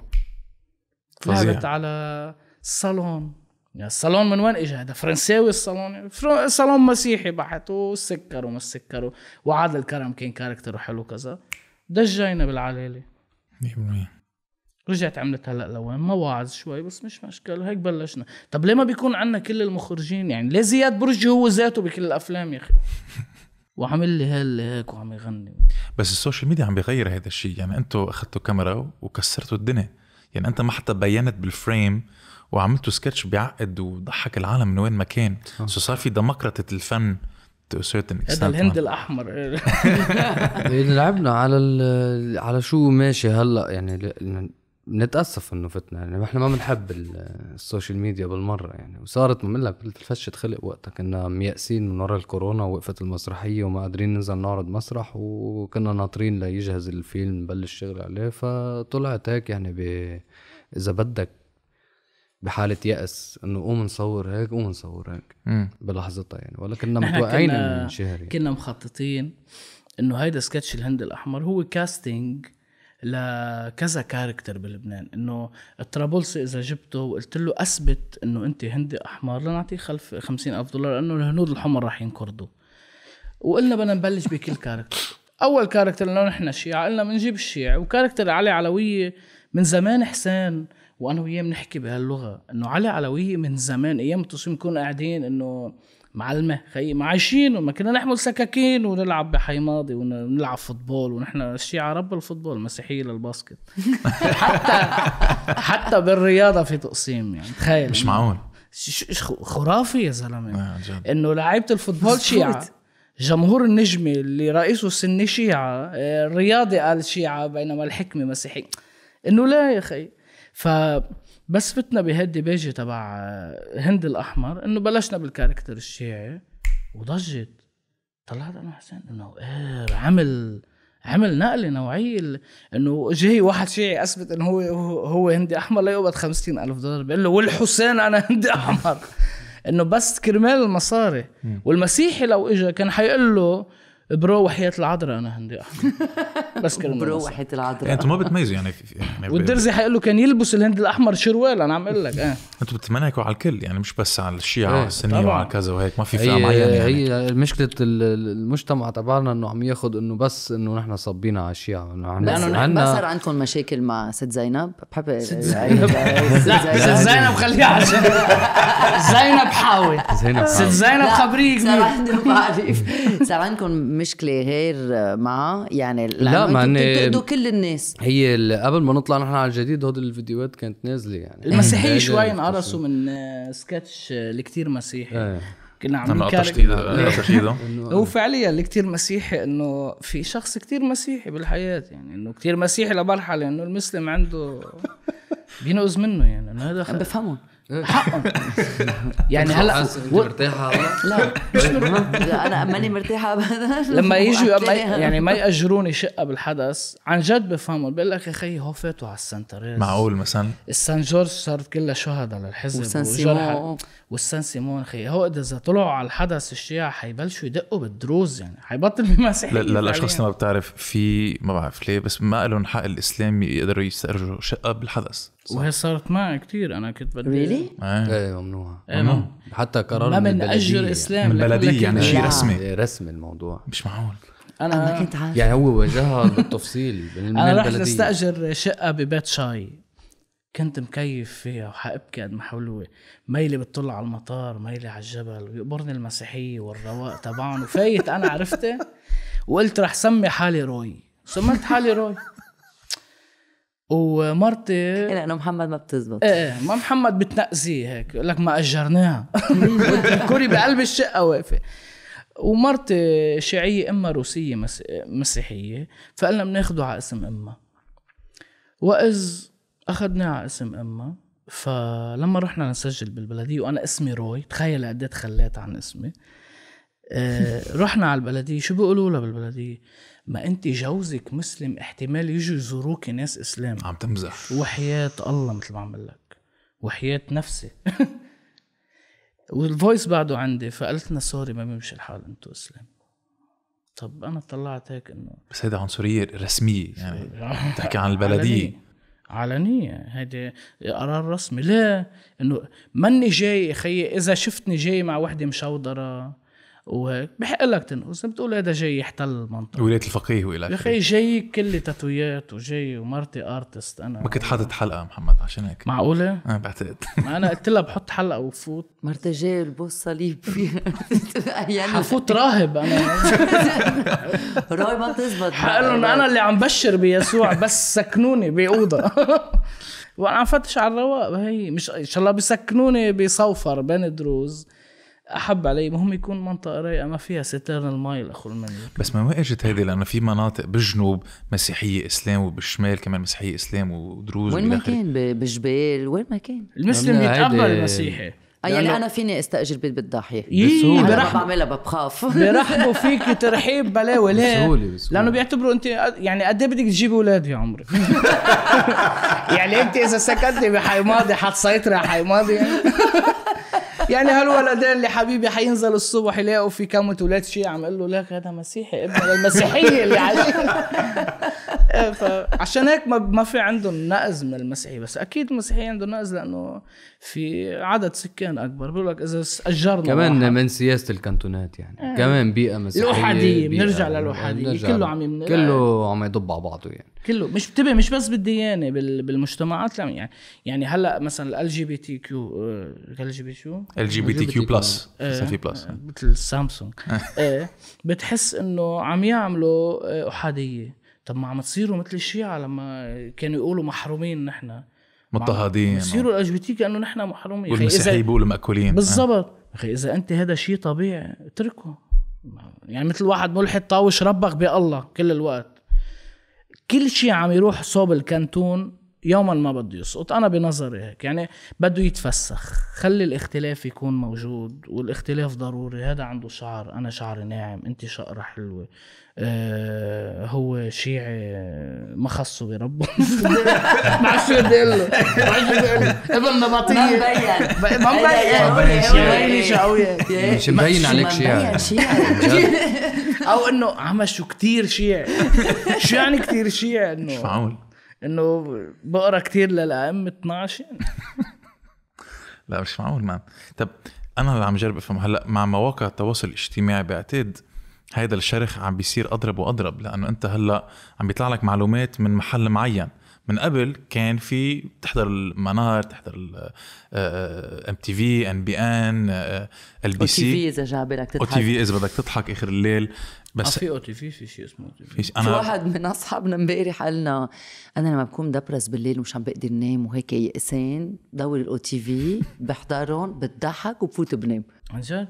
لعبت على الصالون الصالون من وين اجى هذا فرنساوي الصالون صالون مسيحي بحت وسكر وما سكر وعادل الكرم كان كاركتر حلو كذا دجينا بالعلالي 100% رجعت عملت هلا لوين مواعظ شوي بس مش مشكله هيك بلشنا طب ليه ما بيكون عندنا كل المخرجين يعني ليه زياد برجي هو ذاته بكل الافلام يا اخي وعمل لي هال هيك وعم يغني بس السوشيال ميديا عم بيغير هذا الشيء يعني انتم اخذتوا كاميرا وكسرتوا الدنيا يعني انت ما حتى بينت بالفريم وعملت سكتش بيعقد وضحك العالم من وين ما كان سو آه. صار في دمقرطه الفن هذا الهند آه. الاحمر إيه، لعبنا على على شو ماشي هلا يعني نتاسف انه فتنا يعني احنا ما بنحب السوشيال ميديا بالمره يعني وصارت مملة لك الفشة خلق وقتها كنا ميأسين من ورا الكورونا ووقفت المسرحيه وما قادرين ننزل نعرض مسرح وكنا ناطرين ليجهز الفيلم نبلش شغل عليه فطلعت هيك يعني ب اذا بدك بحالة يأس انه قوم نصور هيك قوم نصور هيك بلحظتها يعني ولا كنا متوقعين كنا, من شهر يعني. كنا مخططين انه هيدا سكتش الهند الاحمر هو كاستنج لكذا كاركتر بلبنان انه الطرابلسي اذا جبته وقلت له اثبت انه انت هندي احمر لنعطيه خلف خمسين الف دولار لانه الهنود الحمر راح ينقرضوا وقلنا بدنا نبلش بكل كاركتر اول كاركتر لانه نحن شيعة قلنا بنجيب الشيعة وكاركتر علي علوية من زمان حسين وانا وياه بنحكي بهاللغه انه علي علوية من زمان ايام التصوير بنكون قاعدين انه معلمه خي ما عايشين وما كنا نحمل سكاكين ونلعب بحي ماضي ونلعب فوتبول ونحن الشيعة رب الفوتبول مسيحية للباسكت حتى حتى بالرياضة في تقسيم يعني تخيل مش معقول خرافي يا زلمة آه، انه لعيبة الفوتبول شيعة جمهور النجمة اللي رئيسه سني شيعة آه، الرياضي قال شيعة بينما الحكمة مسيحي انه لا يا خي ف بس فتنا بهدي بيجي تبع هند الاحمر انه بلشنا بالكاركتر الشيعي وضجت طلعت انا حسين انه ايه عمل عمل نقله نوعيه انه جاي واحد شيعي اثبت انه هو هو هندي احمر ليقبض 50 الف دولار بيقول له والحسين انا هندي احمر انه بس كرمال المصاري والمسيحي لو اجى كان حيقول له برو وحياة العذراء انا هندي احمر بس كلمه برو وحياة العذراء يعني انتوا ما بتميزوا يعني, يعني والدرزي حيقول له كان يلبس الهند الاحمر شروال انا عم اقول لك اه انتوا بتمنعكوا على الكل يعني مش بس على الشيعه إيه، والسنيه السنيه وعلى كذا وهيك ما في فئه معينه يعني هي مشكله المجتمع تبعنا انه عم ياخذ انه بس انه نحن صبينا على الشيعه لانه نحن ما صار عندكم مشاكل مع ست زينب بحب ست زينب لا ست زينب خليها عشان زينب حاوي ست زينب خبريك صار عندكم مشكله غير معه يعني لا ما بتقدوا كل الناس هي قبل ما نطلع نحن على الجديد هدول الفيديوهات كانت نازله يعني المسيحيه شوي انقرصوا من آه، سكتش اللي آه، مسيحي إيه. كنا عم نتكلم إيه. هو فعليا اللي كثير مسيحي انه في شخص كثير مسيحي بالحياه يعني انه كثير مسيحي لمرحله انه المسلم عنده بينقز منه يعني انه هذا بفهمهم حقهم يعني هلا و... مرتاحه هلا؟ لا انا ماني مرتاحه ابدا لما يجوا يعني ما ياجروني شقه بالحدث عن جد بفهموا بقول لك يا خيي هو فاتوا على السنتريز معقول مثلا السان جورج صارت كلها شهداء للحزب والسان سيمون والسان سيمون خيي هو اذا طلعوا على الحدث الشيعة حيبلشوا يدقوا بالدروز يعني حيبطل بمسيح للاشخاص اللي ما بتعرف في ما بعرف ليه بس ما لهم حق الاسلامي يقدروا يستاجروا شقه بالحدث وهي صارت معي كثير انا كنت بدي ريلي؟ إيه. إيه. ايه ممنوع إيه، ممنوع حتى قرار ما من اجر اسلام من البلديه يعني شيء رسمي رسمي الموضوع مش معقول انا ما كنت عارف يعني هو واجهها بالتفصيل من انا رحت استاجر شقه ببيت شاي كنت مكيف فيها وحابكي قد ما حلوه ميلي بتطل على المطار ميلي على الجبل ويقبرني المسيحيه والرواق تبعهم وفايت انا عرفته وقلت رح سمي حالي روي سميت حالي روي ومرتي إيه، لانه محمد ما بتزبط ايه, إيه، ما محمد بتنقزيه هيك لك ما اجرناها الكوري بقلب الشقه واقفه ومرتي شيعيه امها روسيه مسيحيه فقلنا بناخده على اسم امها واذ اخذناه على اسم امها فلما رحنا نسجل بالبلديه وانا اسمي روي تخيل قد إيه تخليت عن اسمي رحنا على البلديه شو بيقولوا لها بالبلديه ما انت جوزك مسلم احتمال يجوا يزوروك ناس اسلام عم تمزح وحياة الله مثل ما عم لك وحياة نفسي والفويس بعده عندي فقلت لنا سوري ما بيمشي الحال انتو اسلام طب انا طلعت هيك انه بس هيدا عنصريه رسميه يعني بتحكي عن البلديه علنية هيدي قرار رسمي لا انه ماني جاي خيي اذا شفتني جاي مع وحده مشوضرة وهيك بحق لك تنقص بتقول هذا جاي يحتل المنطقه ولايه الفقيه والى اخره يا اخي جاي كل تاتويات وجاي ومرتي ارتست انا ما كنت حاطط حلقه محمد عشان هيك معقوله؟ انا بعتقد ما انا قلت لها بحط حلقه وفوت مرتي جاي البوس صليب فيها حفوت راهب انا راي ما بتزبط حقول لهم انا اللي عم بشر بيسوع بس سكنوني باوضه وانا عم فتش على الرواق هي مش ان شاء الله بسكنوني بصوفر بين الدروز احب علي مهم يكون منطقه رايقه ما فيها سيترنال الماي اخو المنيا بس ما اجت هيدي لانه في مناطق بالجنوب مسيحيه اسلام وبالشمال كمان مسيحيه اسلام ودروز وين ما كان بجبال وين ما كان المسلم يتقبل المسيحي يعني يعني انا فيني استاجر بيت بالضاحيه بسهوله بعملها بخاف بيرحبوا فيك ترحيب بلاوي ليه؟ بسهوله بسهوله لانه بيعتبروا انت يعني قد ايه بدك تجيب اولاد يا عمري يعني انت اذا سكنتي بحي ماضي حتسيطري على حي ماضي يعني يعني هالولدين اللي حبيبي حينزل الصبح يلاقوا في كام ولاد شيء عم اقول له لك هذا مسيحي ابن المسيحيه اللي عليه فعشان هيك ما في عندهم نقز من المسيحي بس اكيد المسيحي عنده نقز لانه في عدد سكان اكبر بقول لك اذا اجرنا كمان واحد. من سياسه الكنتونات يعني آه. كمان بيئه مسيحيه الاحاديه بنرجع للاحاديه كله عم يمن... كله عم يضب على بعضه يعني كله مش بتبقى مش بس بالديانه بال... بالمجتمعات يعني يعني هلا مثلا ال جي بي تي كيو ال جي بي شو؟ ال جي بي تي كيو بلس في بلس آه، مثل سامسونج آه. آه، بتحس انه عم يعملوا احاديه طب ما عم تصيروا مثل الشيعة لما كانوا يقولوا محرومين نحن مضطهدين يصيروا تي كانه نحن محرومين والمسيحيين بيقولوا مأكولين بالضبط اخي اذا انت هذا شيء طبيعي اتركه يعني مثل واحد ملحد طاوش ربك بالله كل الوقت كل شيء عم يروح صوب الكانتون يوما ما بده يسقط انا بنظري هيك يعني بده يتفسخ خلي الاختلاف يكون موجود والاختلاف ضروري هذا عنده شعر انا شعري ناعم انت شقرة حلوة آه هو شيعي ما خصه بربه ما عرف شو بدي اقول له بدي اقول له ابن نبطية ما مبين ما مبين شيعي مش مبين عليك شيعي او انه عم شو كثير شيعي شو يعني كثير شيعي انه مش معقول انه بقرا كثير للام 12 لا مش معقول مان طب انا اللي عم جرب افهم هلا مع مواقع التواصل الاجتماعي بعتقد هيدا الشرخ عم بيصير اضرب واضرب لانه انت هلا عم بيطلع لك معلومات من محل معين من قبل كان في تحضر المنار تحضر ام تي في ان بي ان ال بي سي في اذا جاب لك تضحك او تي في اذا بدك تضحك اخر الليل بس آه، في او تي في في شيء اسمه في أنا... واحد من اصحابنا امبارح قال لنا انا لما بكون مدبرس بالليل ومش عم بقدر نام وهيك يأسين بدور الاو تي في بحضرهم بتضحك وبفوت بنام عن جد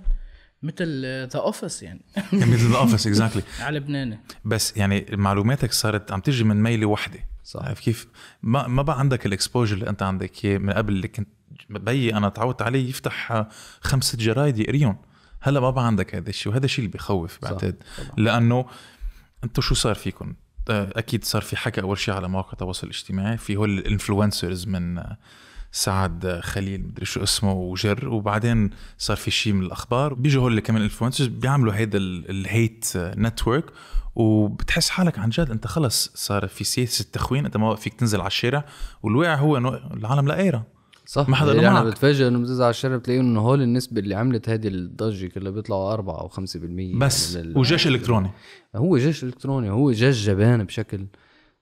مثل ذا اوفيس يعني مثل ذا اوفيس اكزاكتلي على لبناني بس يعني معلوماتك صارت عم تيجي من ميله وحده صح كيف ما ما بقى عندك الاكسبوجر اللي انت عندك اياه من قبل اللي كنت بيي انا تعودت عليه يفتح خمسه جرايد يقريهم هلا ما بقى عندك هذا الشيء وهذا الشيء اللي بخوف بعتقد لانه انتم شو صار فيكم؟ آه، اكيد صار في حكي اول شيء على مواقع التواصل الاجتماعي في هول الانفلونسرز من سعد خليل مدري شو اسمه وجر وبعدين صار في شيء من الاخبار بيجوا هول كمان الانفلونسرز بيعملوا هيدا الهيت نتورك وبتحس حالك عن جد انت خلص صار في سياسه تخوين انت ما فيك تنزل على الشارع والواقع هو انه العالم لا قايره صح ما حدا يعني انا بتفاجئ انه بتنزل على الشارع بتلاقيه انه هول النسبه اللي عملت هذه الضجه كلها بيطلعوا 4 او 5% بس يعني وجيش الكتروني هو جيش الكتروني هو جيش جبان بشكل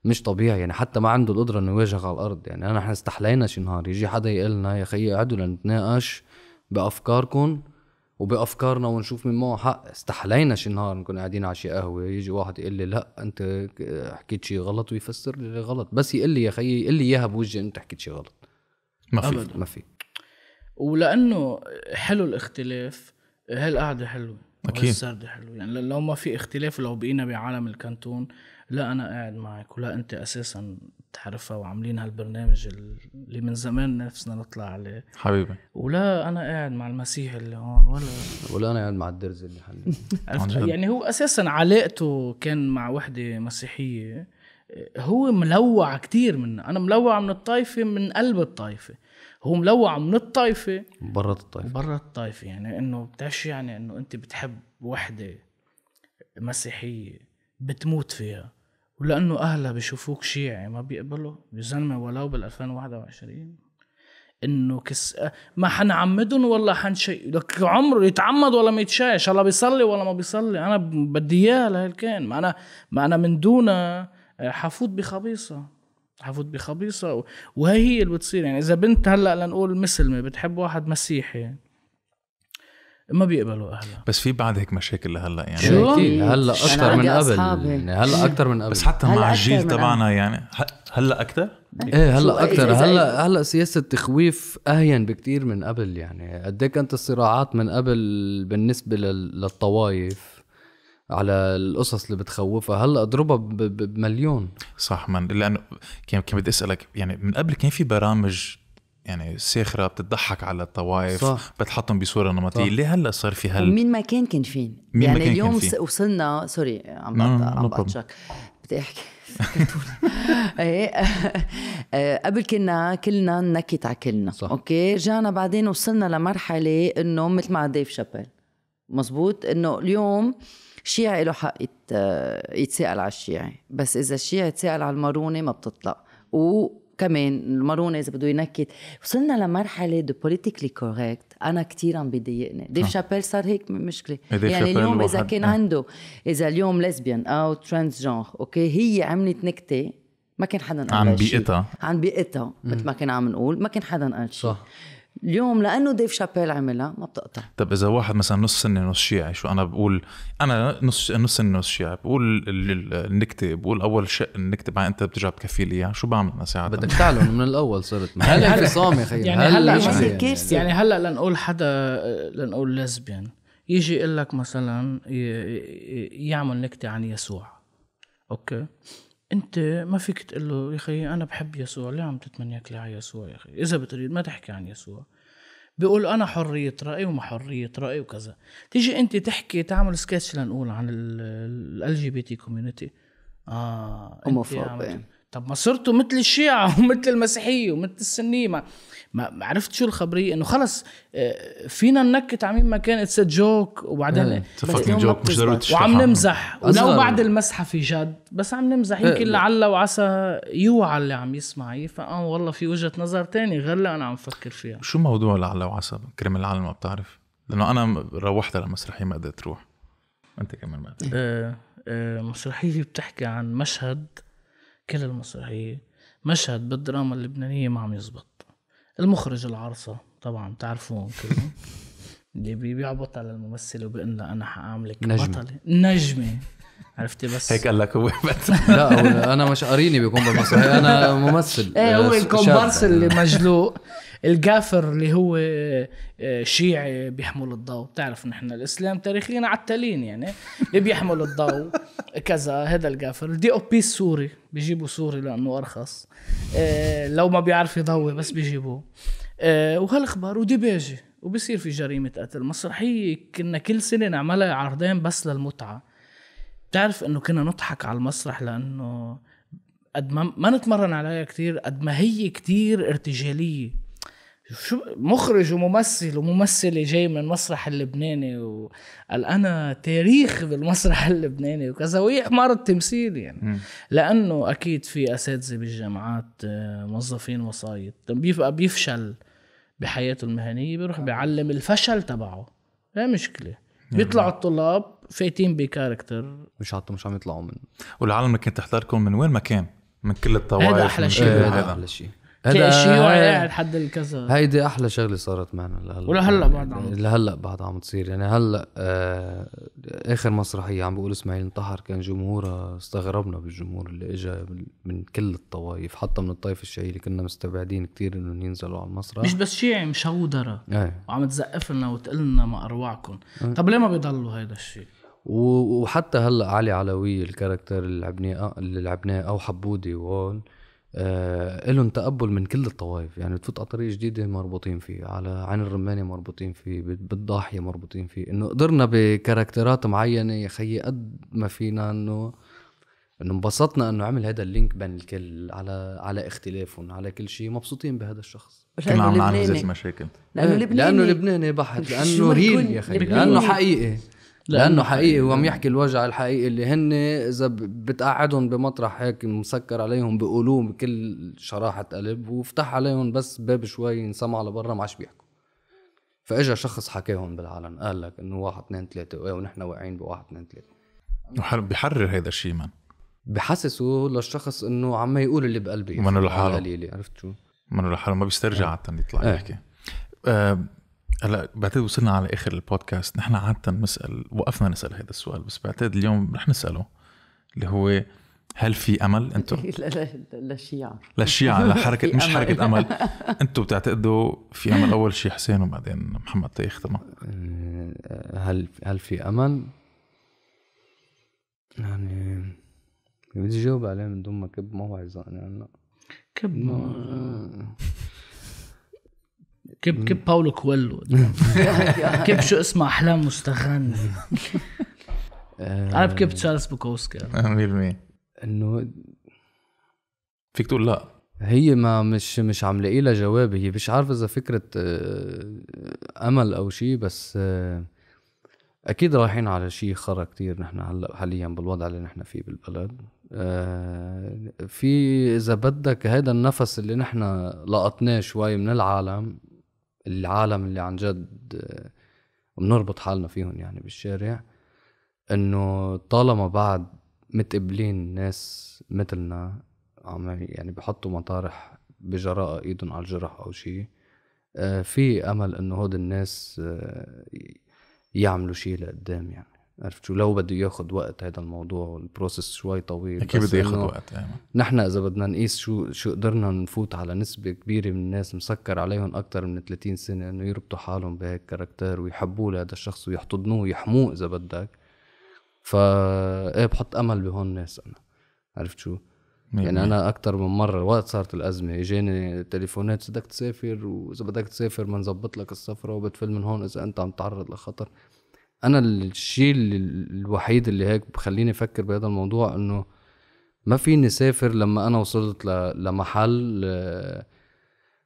مش طبيعي يعني حتى ما عنده القدره انه يواجه على الارض يعني انا احنا استحلينا شي نهار يجي حدا يقول لنا يا خيي اقعدوا لنتناقش بافكاركم وبافكارنا ونشوف من معه حق استحلينا شي نهار نكون قاعدين على شي قهوه يجي واحد يقول لي لا انت حكيت شي غلط ويفسر لي غلط بس يقول لي يا خيي يقول لي اياها بوجهي انت حكيت شي غلط ما في أبدا. ما في ولانه حلو الاختلاف هالقعده حلوه اكيد السرد حلوه يعني لو ما في اختلاف لو بقينا بعالم الكانتون لا انا قاعد معك ولا انت اساسا بتعرفها وعاملين هالبرنامج اللي من زمان نفسنا نطلع عليه حبيبي ولا انا قاعد مع المسيح اللي هون ولا ولا انا قاعد مع الدرز اللي حلو يعني هو اساسا علاقته كان مع وحده مسيحيه هو ملوع كتير منا انا ملوع من الطائفه من قلب الطائفه هو ملوع من الطائفه برا الطائفه برا الطائفه يعني انه بتعش يعني انه انت بتحب وحده مسيحيه بتموت فيها ولانه اهلها بشوفوك شيعي ما بيقبلوا يا زلمه ولو بال 2021 انه كس ما حنعمدهم ولا حنشي لك عمره يتعمد ولا ما يتشايش الله بيصلي ولا ما بيصلي انا بدي اياه لهالكان ما انا ما انا من دونه حفوت بخبيصه حفوت بخبيصه وهي هي اللي بتصير يعني اذا بنت هلا لنقول مسلمه بتحب واحد مسيحي ما بيقبلوا اهلها بس في بعد هيك مشاكل لهلا يعني شو؟ هلا اكثر من قبل يعني هلا إيه. اكثر من قبل بس حتى مع الجيل تبعنا يعني هلا اكثر ايه هلا إيه، اكثر هلا إيه. هلا سياسه التخويف اهين بكتير من قبل يعني قد كانت الصراعات من قبل بالنسبه للطوائف على القصص اللي بتخوفها هلا اضربها بمليون صح من لانه كان كان بدي اسالك يعني من قبل كان في برامج يعني ساخره بتضحك على الطوائف صح. بتحطهم بصوره نمطيه صح. ليه هلا صار في هل مين ما كان كان فين مين يعني ما كان اليوم كان وصلنا سوري عم نعم، بط... عم بدي احكي إيه. قبل كنا كلنا نكت على كلنا صح. اوكي جانا بعدين وصلنا لمرحله انه مثل ما ديف شابيل مزبوط انه اليوم آه الشيعي له حق يتساءل على الشيعي بس اذا الشيعي يتساءل على المارونه ما بتطلع وكمان المارونه اذا بده ينكت وصلنا لمرحله دو بوليتيكلي كوريكت انا كثير عم بضايقني ديف آه. شابيل صار هيك من مشكله يعني اليوم اذا كان آه. عنده اذا اليوم ليزبيان او ترانس جونر اوكي هي عملت نكته ما كان حدا قال عن بيئتها عن بيئتها مثل ما كنا عم نقول ما كان حدا قال شيء صح اليوم لانه ديف شابيل عملها ما بتقطع طب اذا واحد مثلا نص سني نص شيعي شو انا بقول انا نص نص سني نص شيعي بقول النكته بقول اول شيء النكته بعدين انت بترجع بتكفي لي اياها شو بعمل انا ساعتها بدك تعلن من الاول صرت هلا انفصام يا خيي يعني هلا هل يعني؟, يعني هلا لنقول حدا لنقول ليزبيان يجي يقول لك مثلا يعمل نكته عن يسوع اوكي انت ما فيك تقول له يا اخي انا بحب يسوع ليه عم تتمنيك على يسوع يا اخي اذا بتريد ما تحكي عن يسوع بيقول انا حريه راي وما حريه راي وكذا تيجي انت تحكي تعمل سكتش لنقول عن ال جي بي تي كوميونتي اه هوموفوبيا طب ما صرتوا مثل الشيعة ومثل المسيحية ومثل السنية ما, ما عرفت شو الخبرية انه خلص آه، فينا ننكت عمين ما كان اتس إيه، جوك وبعدين جوك مش وعم نمزح ولو بعد المسحة في جد بس عم نمزح يمكن إيه. لعل وعسى يوعى اللي عم يسمع يفهم اه والله في وجهة نظر تاني غير اللي انا عم فكر فيها شو موضوع لعل وعسى كرم العالم ما بتعرف لانه انا روحت على مسرحية ما قدرت اروح انت كمان ما قدرت آه، آه، مسرحية بتحكي عن مشهد كل المسرحية مشهد بالدراما اللبنانية ما عم يزبط المخرج العرصة طبعا تعرفون كلهم اللي بيعبط على الممثل وبيقول انا حاعملك نجمة. بطلة نجمة عرفتي بس هيك قال لك هو لا انا مش قريني بيكون بالمسرحيه انا ممثل ايه هو الكومبارس اللي مجلوق الجافر اللي هو آه، شيعي بيحمل الضوء بتعرف نحن الاسلام تاريخيا على التالين يعني اللي بيحمل الضوء كذا هذا الجافر الدي او بي السوري بيجيبوا سوري لانه ارخص آه، لو ما بيعرف يضوي بس بيجيبوه آه، وهالاخبار وديباجي وبصير في جريمه قتل مسرحيه كنا كل سنه نعملها عرضين بس للمتعه بتعرف انه كنا نضحك على المسرح لانه قد ما ما نتمرن عليها كثير قد ما هي كثير ارتجاليه شو مخرج وممثل وممثلة جاي من المسرح اللبناني وقال أنا تاريخ بالمسرح اللبناني وكذا وهي حمار التمثيل يعني م. لأنه أكيد في أساتذة بالجامعات آه، موظفين وسايط بيبقى بيفشل بحياته المهنية بيروح آه. بيعلم الفشل تبعه لا مشكلة يعني بيطلعوا الطلاب فايتين بكاركتر مش عطوا مش عم يطلعوا من والعالم اللي كانت تحضركم من وين ما كان من كل الطوائف هذا احلى شيء هذا احلى شيء هذا شيء قاعد حد الكذا هيدي احلى شغله صارت معنا لهلا ولهلا بعد عم لهلا بعد عم تصير يعني هلا آه اخر مسرحيه عم بقول اسماعيل انتحر كان جمهورها استغربنا بالجمهور اللي اجى من كل الطوائف حتى من الطائف الشيعي كنا مستبعدين كثير انهم ينزلوا على المسرح مش بس شيعي يعني مشودره إيه. وعم تزقف لنا وتقول لنا ما اروعكم إيه. طب ليه ما بيضلوا هيدا الشيء؟ وحتى هلا علي علوي الكاركتر اللي لعبناه اللي لعبناه او حبودي وهول آه لهم تقبل من كل الطوائف يعني بتفوت على طريق جديدة مربوطين فيه على عين الرمانة مربوطين فيه بالضاحية مربوطين فيه انه قدرنا بكاركترات معينة يا خيي قد ما فينا انه انه انبسطنا انه عمل هذا اللينك بين الكل على على اختلافهم على كل شيء مبسوطين بهذا الشخص كنا عم نعمل مشاكل لانه لبناني لانه لبناني بحت لانه ريل يا خيي لانه حقيقي لانه حقيقي وعم يحكي الوجع الحقيقي اللي هن اذا بتقعدهم بمطرح هيك مسكر عليهم بيقولوه بكل شراحه قلب وفتح عليهم بس باب شوي ينسمع لبرا ما عادش بيحكوا فاجا شخص حكاهم بالعلن قال لك انه واحد اثنين ثلاثه إيه، ونحن واقعين بواحد اثنين ثلاثه بحرر هذا الشيء من بحسسه للشخص انه عم يقول اللي بقلبي منه لحاله عرفت شو؟ منه لحاله ما بيسترجع إيه. حتى يطلع إيه. يحكي آه، هلا بعتقد وصلنا على اخر البودكاست نحن عاده بنسال وقفنا نسال هذا السؤال بس بعتقد اليوم رح نساله اللي هو هل في امل انتم للشيعة للشيعة لحركة مش حركة امل انتم بتعتقدوا في امل اول شيء حسين وبعدين محمد تيختم طيب آه، هل هل في امل؟ يعني بدي جاوب عليه من دون ما كب موعظة يعني هلا كب كب كب باولو كويلو كب شو اسمه احلام مستخن انا آه، بكب تشارلز بوكوسكا آه، 100% انه فيك تقول لا هي ما مش مش عم لاقي لها جواب هي مش عارفه اذا فكره آه، امل او شيء بس اكيد رايحين على شيء خرا كتير نحن هلا حاليا بالوضع اللي نحن فيه بالبلد في اذا بدك هذا النفس اللي نحن لقطناه شوي من العالم العالم اللي عن جد آه، بنربط حالنا فيهم يعني بالشارع انه طالما بعد متقبلين ناس مثلنا عم يعني بحطوا مطارح بجراءة ايدهم على الجرح او شيء آه، في امل انه هود الناس آه، يعملوا شيء لقدام يعني عرفت شو لو بده ياخذ وقت هذا الموضوع والبروسس شوي طويل اكيد بده ياخذ وقت يعني. نحن اذا بدنا نقيس شو شو قدرنا نفوت على نسبه كبيره من الناس مسكر عليهم اكثر من 30 سنه انه يربطوا حالهم بهيك كاركتر ويحبوه لهذا الشخص ويحتضنوه ويحموه اذا بدك فا ايه بحط امل بهون الناس انا عرفت شو؟ يعني انا اكثر من مره وقت صارت الازمه اجاني تليفونات بدك تسافر واذا بدك تسافر بنظبط لك السفره وبتفل من هون اذا انت عم تتعرض لخطر انا الشيء الوحيد اللي هيك بخليني افكر بهذا الموضوع انه ما فيني سافر لما انا وصلت لمحل آه،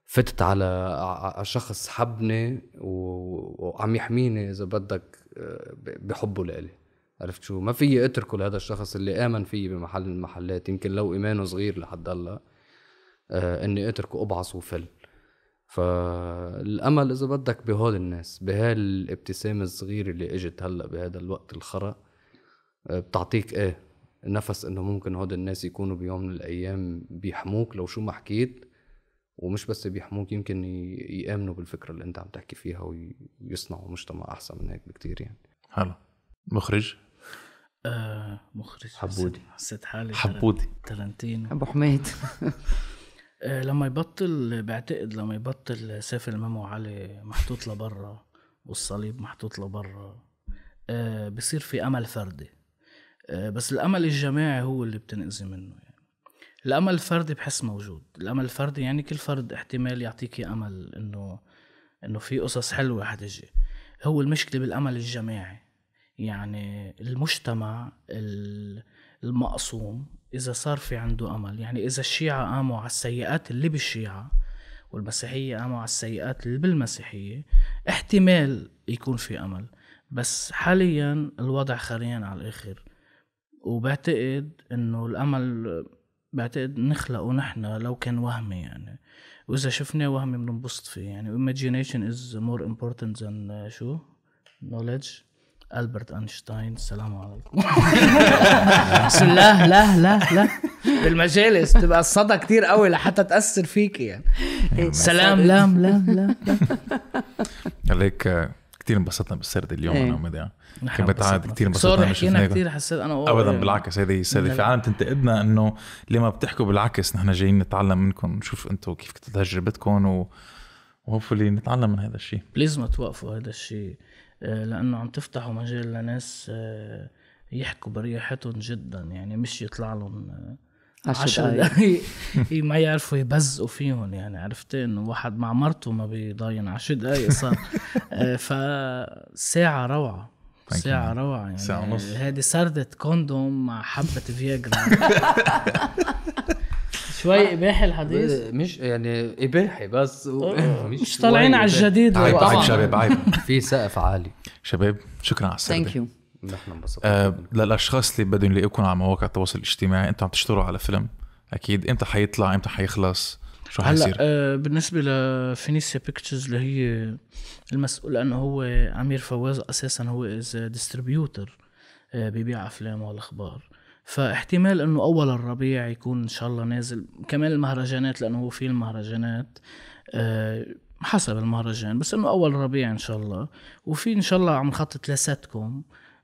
فتت على شخص حبني وعم يحميني اذا بدك آه، بحبه لإلي عرفت شو ما في اتركه لهذا الشخص اللي امن فيي بمحل من المحلات يمكن لو ايمانه صغير لحد هلا آه، اني اتركه ابعص وفل فالامل اذا بدك بهول الناس بهالابتسامه الصغيره اللي اجت هلا بهذا الوقت الخرا آه، بتعطيك ايه نفس انه ممكن هود الناس يكونوا بيوم من الايام بيحموك لو شو ما حكيت ومش بس بيحموك يمكن يامنوا بالفكره اللي انت عم تحكي فيها ويصنعوا مجتمع احسن من هيك بكتير يعني حلو مخرج آه مخرج حبودي حسيت حالي حبودي تلنتين ابو حميد آه، لما يبطل بعتقد لما يبطل سيف المامو علي محطوط لبرا والصليب محطوط لبرا آه، بصير في امل فردي آه، بس الامل الجماعي هو اللي بتنأذي منه يعني. الامل الفردي بحس موجود الامل الفردي يعني كل فرد احتمال يعطيك امل انه انه في قصص حلوه حتجي هو المشكله بالامل الجماعي يعني المجتمع المقصوم إذا صار في عنده أمل يعني إذا الشيعة قاموا على السيئات اللي بالشيعة والمسيحية قاموا على السيئات اللي بالمسيحية احتمال يكون في أمل بس حاليا الوضع خريان على الآخر وبعتقد إنه الأمل بعتقد نخلقه نحن لو كان وهمي يعني وإذا شفناه وهمي بننبسط فيه يعني imagination is more important than آه، شو knowledge البرت اينشتاين السلام عليكم بسم الله لا لا لا بالمجالس تبقى الصدى كتير قوي لحتى تاثر فيك يعني سلام لا لا لا عليك كثير انبسطنا بالسرد اليوم إيه. انا ومدى كنت بتعاد كثير انبسطنا حكينا كثير حسيت انا ابدا بالعكس هذه هذه في عالم تنتقدنا انه ليه ما بتحكوا بالعكس نحن جايين نتعلم منكم نشوف انتم كيف كانت تجربتكم و وهوبفلي نتعلم من هذا الشيء بليز ما توقفوا هذا الشيء آه، لانه عم تفتحوا مجال لناس آه، يحكوا برياحتهم جدا يعني مش يطلع لهم آه، عشر دقايق إيه، ما يعرفوا يبزقوا فيهم يعني عرفت انه واحد مع مرته ما بيضاين عشر دقايق صار فساعة روعة ساعة روعة يعني ساعة ونص هذه سردة كوندوم مع حبة فياجرا شوي اباحي الحديث مش يعني اباحي بس مش, مش طالعين على الجديد عيب عيب شباب عيب في سقف عالي شباب شكرا على السرده ثانك يو نحن انبسطنا آه، للاشخاص اللي بدهم يلاقوكم على مواقع التواصل الاجتماعي انتم عم تشتغلوا على فيلم اكيد امتى حيطلع امتى حيخلص شو حيصير؟ هلا آه، بالنسبه لفينيسيا بيكتشرز اللي هي المسؤول لانه هو عمير فواز اساسا هو از ديستريبيوتر ببيع افلام والاخبار فاحتمال انه اول الربيع يكون ان شاء الله نازل كمان المهرجانات لانه هو في المهرجانات آه، حسب المهرجان بس انه اول ربيع ان شاء الله وفي ان شاء الله عم نخطط لساتكم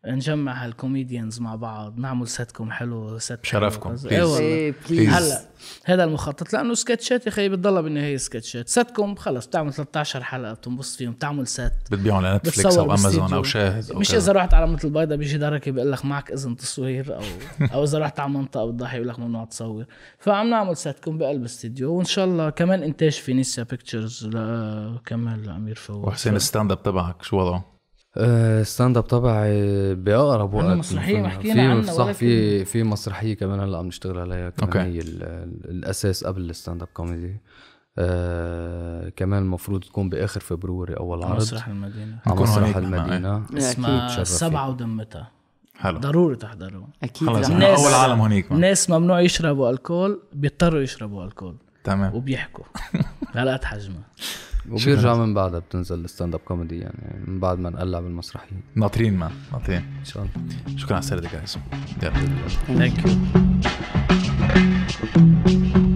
نجمع هالكوميديانز مع بعض نعمل ستكم حلو ست شرفكم بليز إيه إيه، هلا هذا المخطط لانه سكتشات يا اخي بتضلها بالنهايه سكتشات ستكم خلص بتعمل 13 حلقه بتنبسط فيهم بتعمل ست بتبيعهم لنتفليكس او امازون او شاهد أو مش اذا رحت على مثل البيضاء بيجي دركي بيقول لك معك اذن تصوير او او اذا رحت على منطقه بتضحي بيقول لك ممنوع تصور فعم نعمل ستكم بقلب استديو وان شاء الله كمان انتاج فينيسيا بيكتشرز آه، كمان لامير فوز وحسين الستاند اب تبعك شو وضعه؟ ستاند اب تبعي باقرب وقت مسرحيه حكينا عنها في صح في في مسرحيه كمان هلا عم نشتغل عليها كمان أوكي. هي الاساس قبل الستاند اب كوميدي آه كمان المفروض تكون باخر فبروري اول عرض مسرح المدينه على آه، مسرح آه. المدينه اسمها سبعه ودمتها حلو ضروري تحضروا اكيد الناس اول عالم هونيك الناس ممنوع يشربوا الكول بيضطروا يشربوا الكول تمام وبيحكوا غلقت حجمها شو يرجع من بعدها بتنزل الستاند اب كوميدي يعني من بعد ما نقلع بالمسرحيه ناطرين ما ناطرين ان شاء الله شكرا على السرده جايز يلا ثانك يو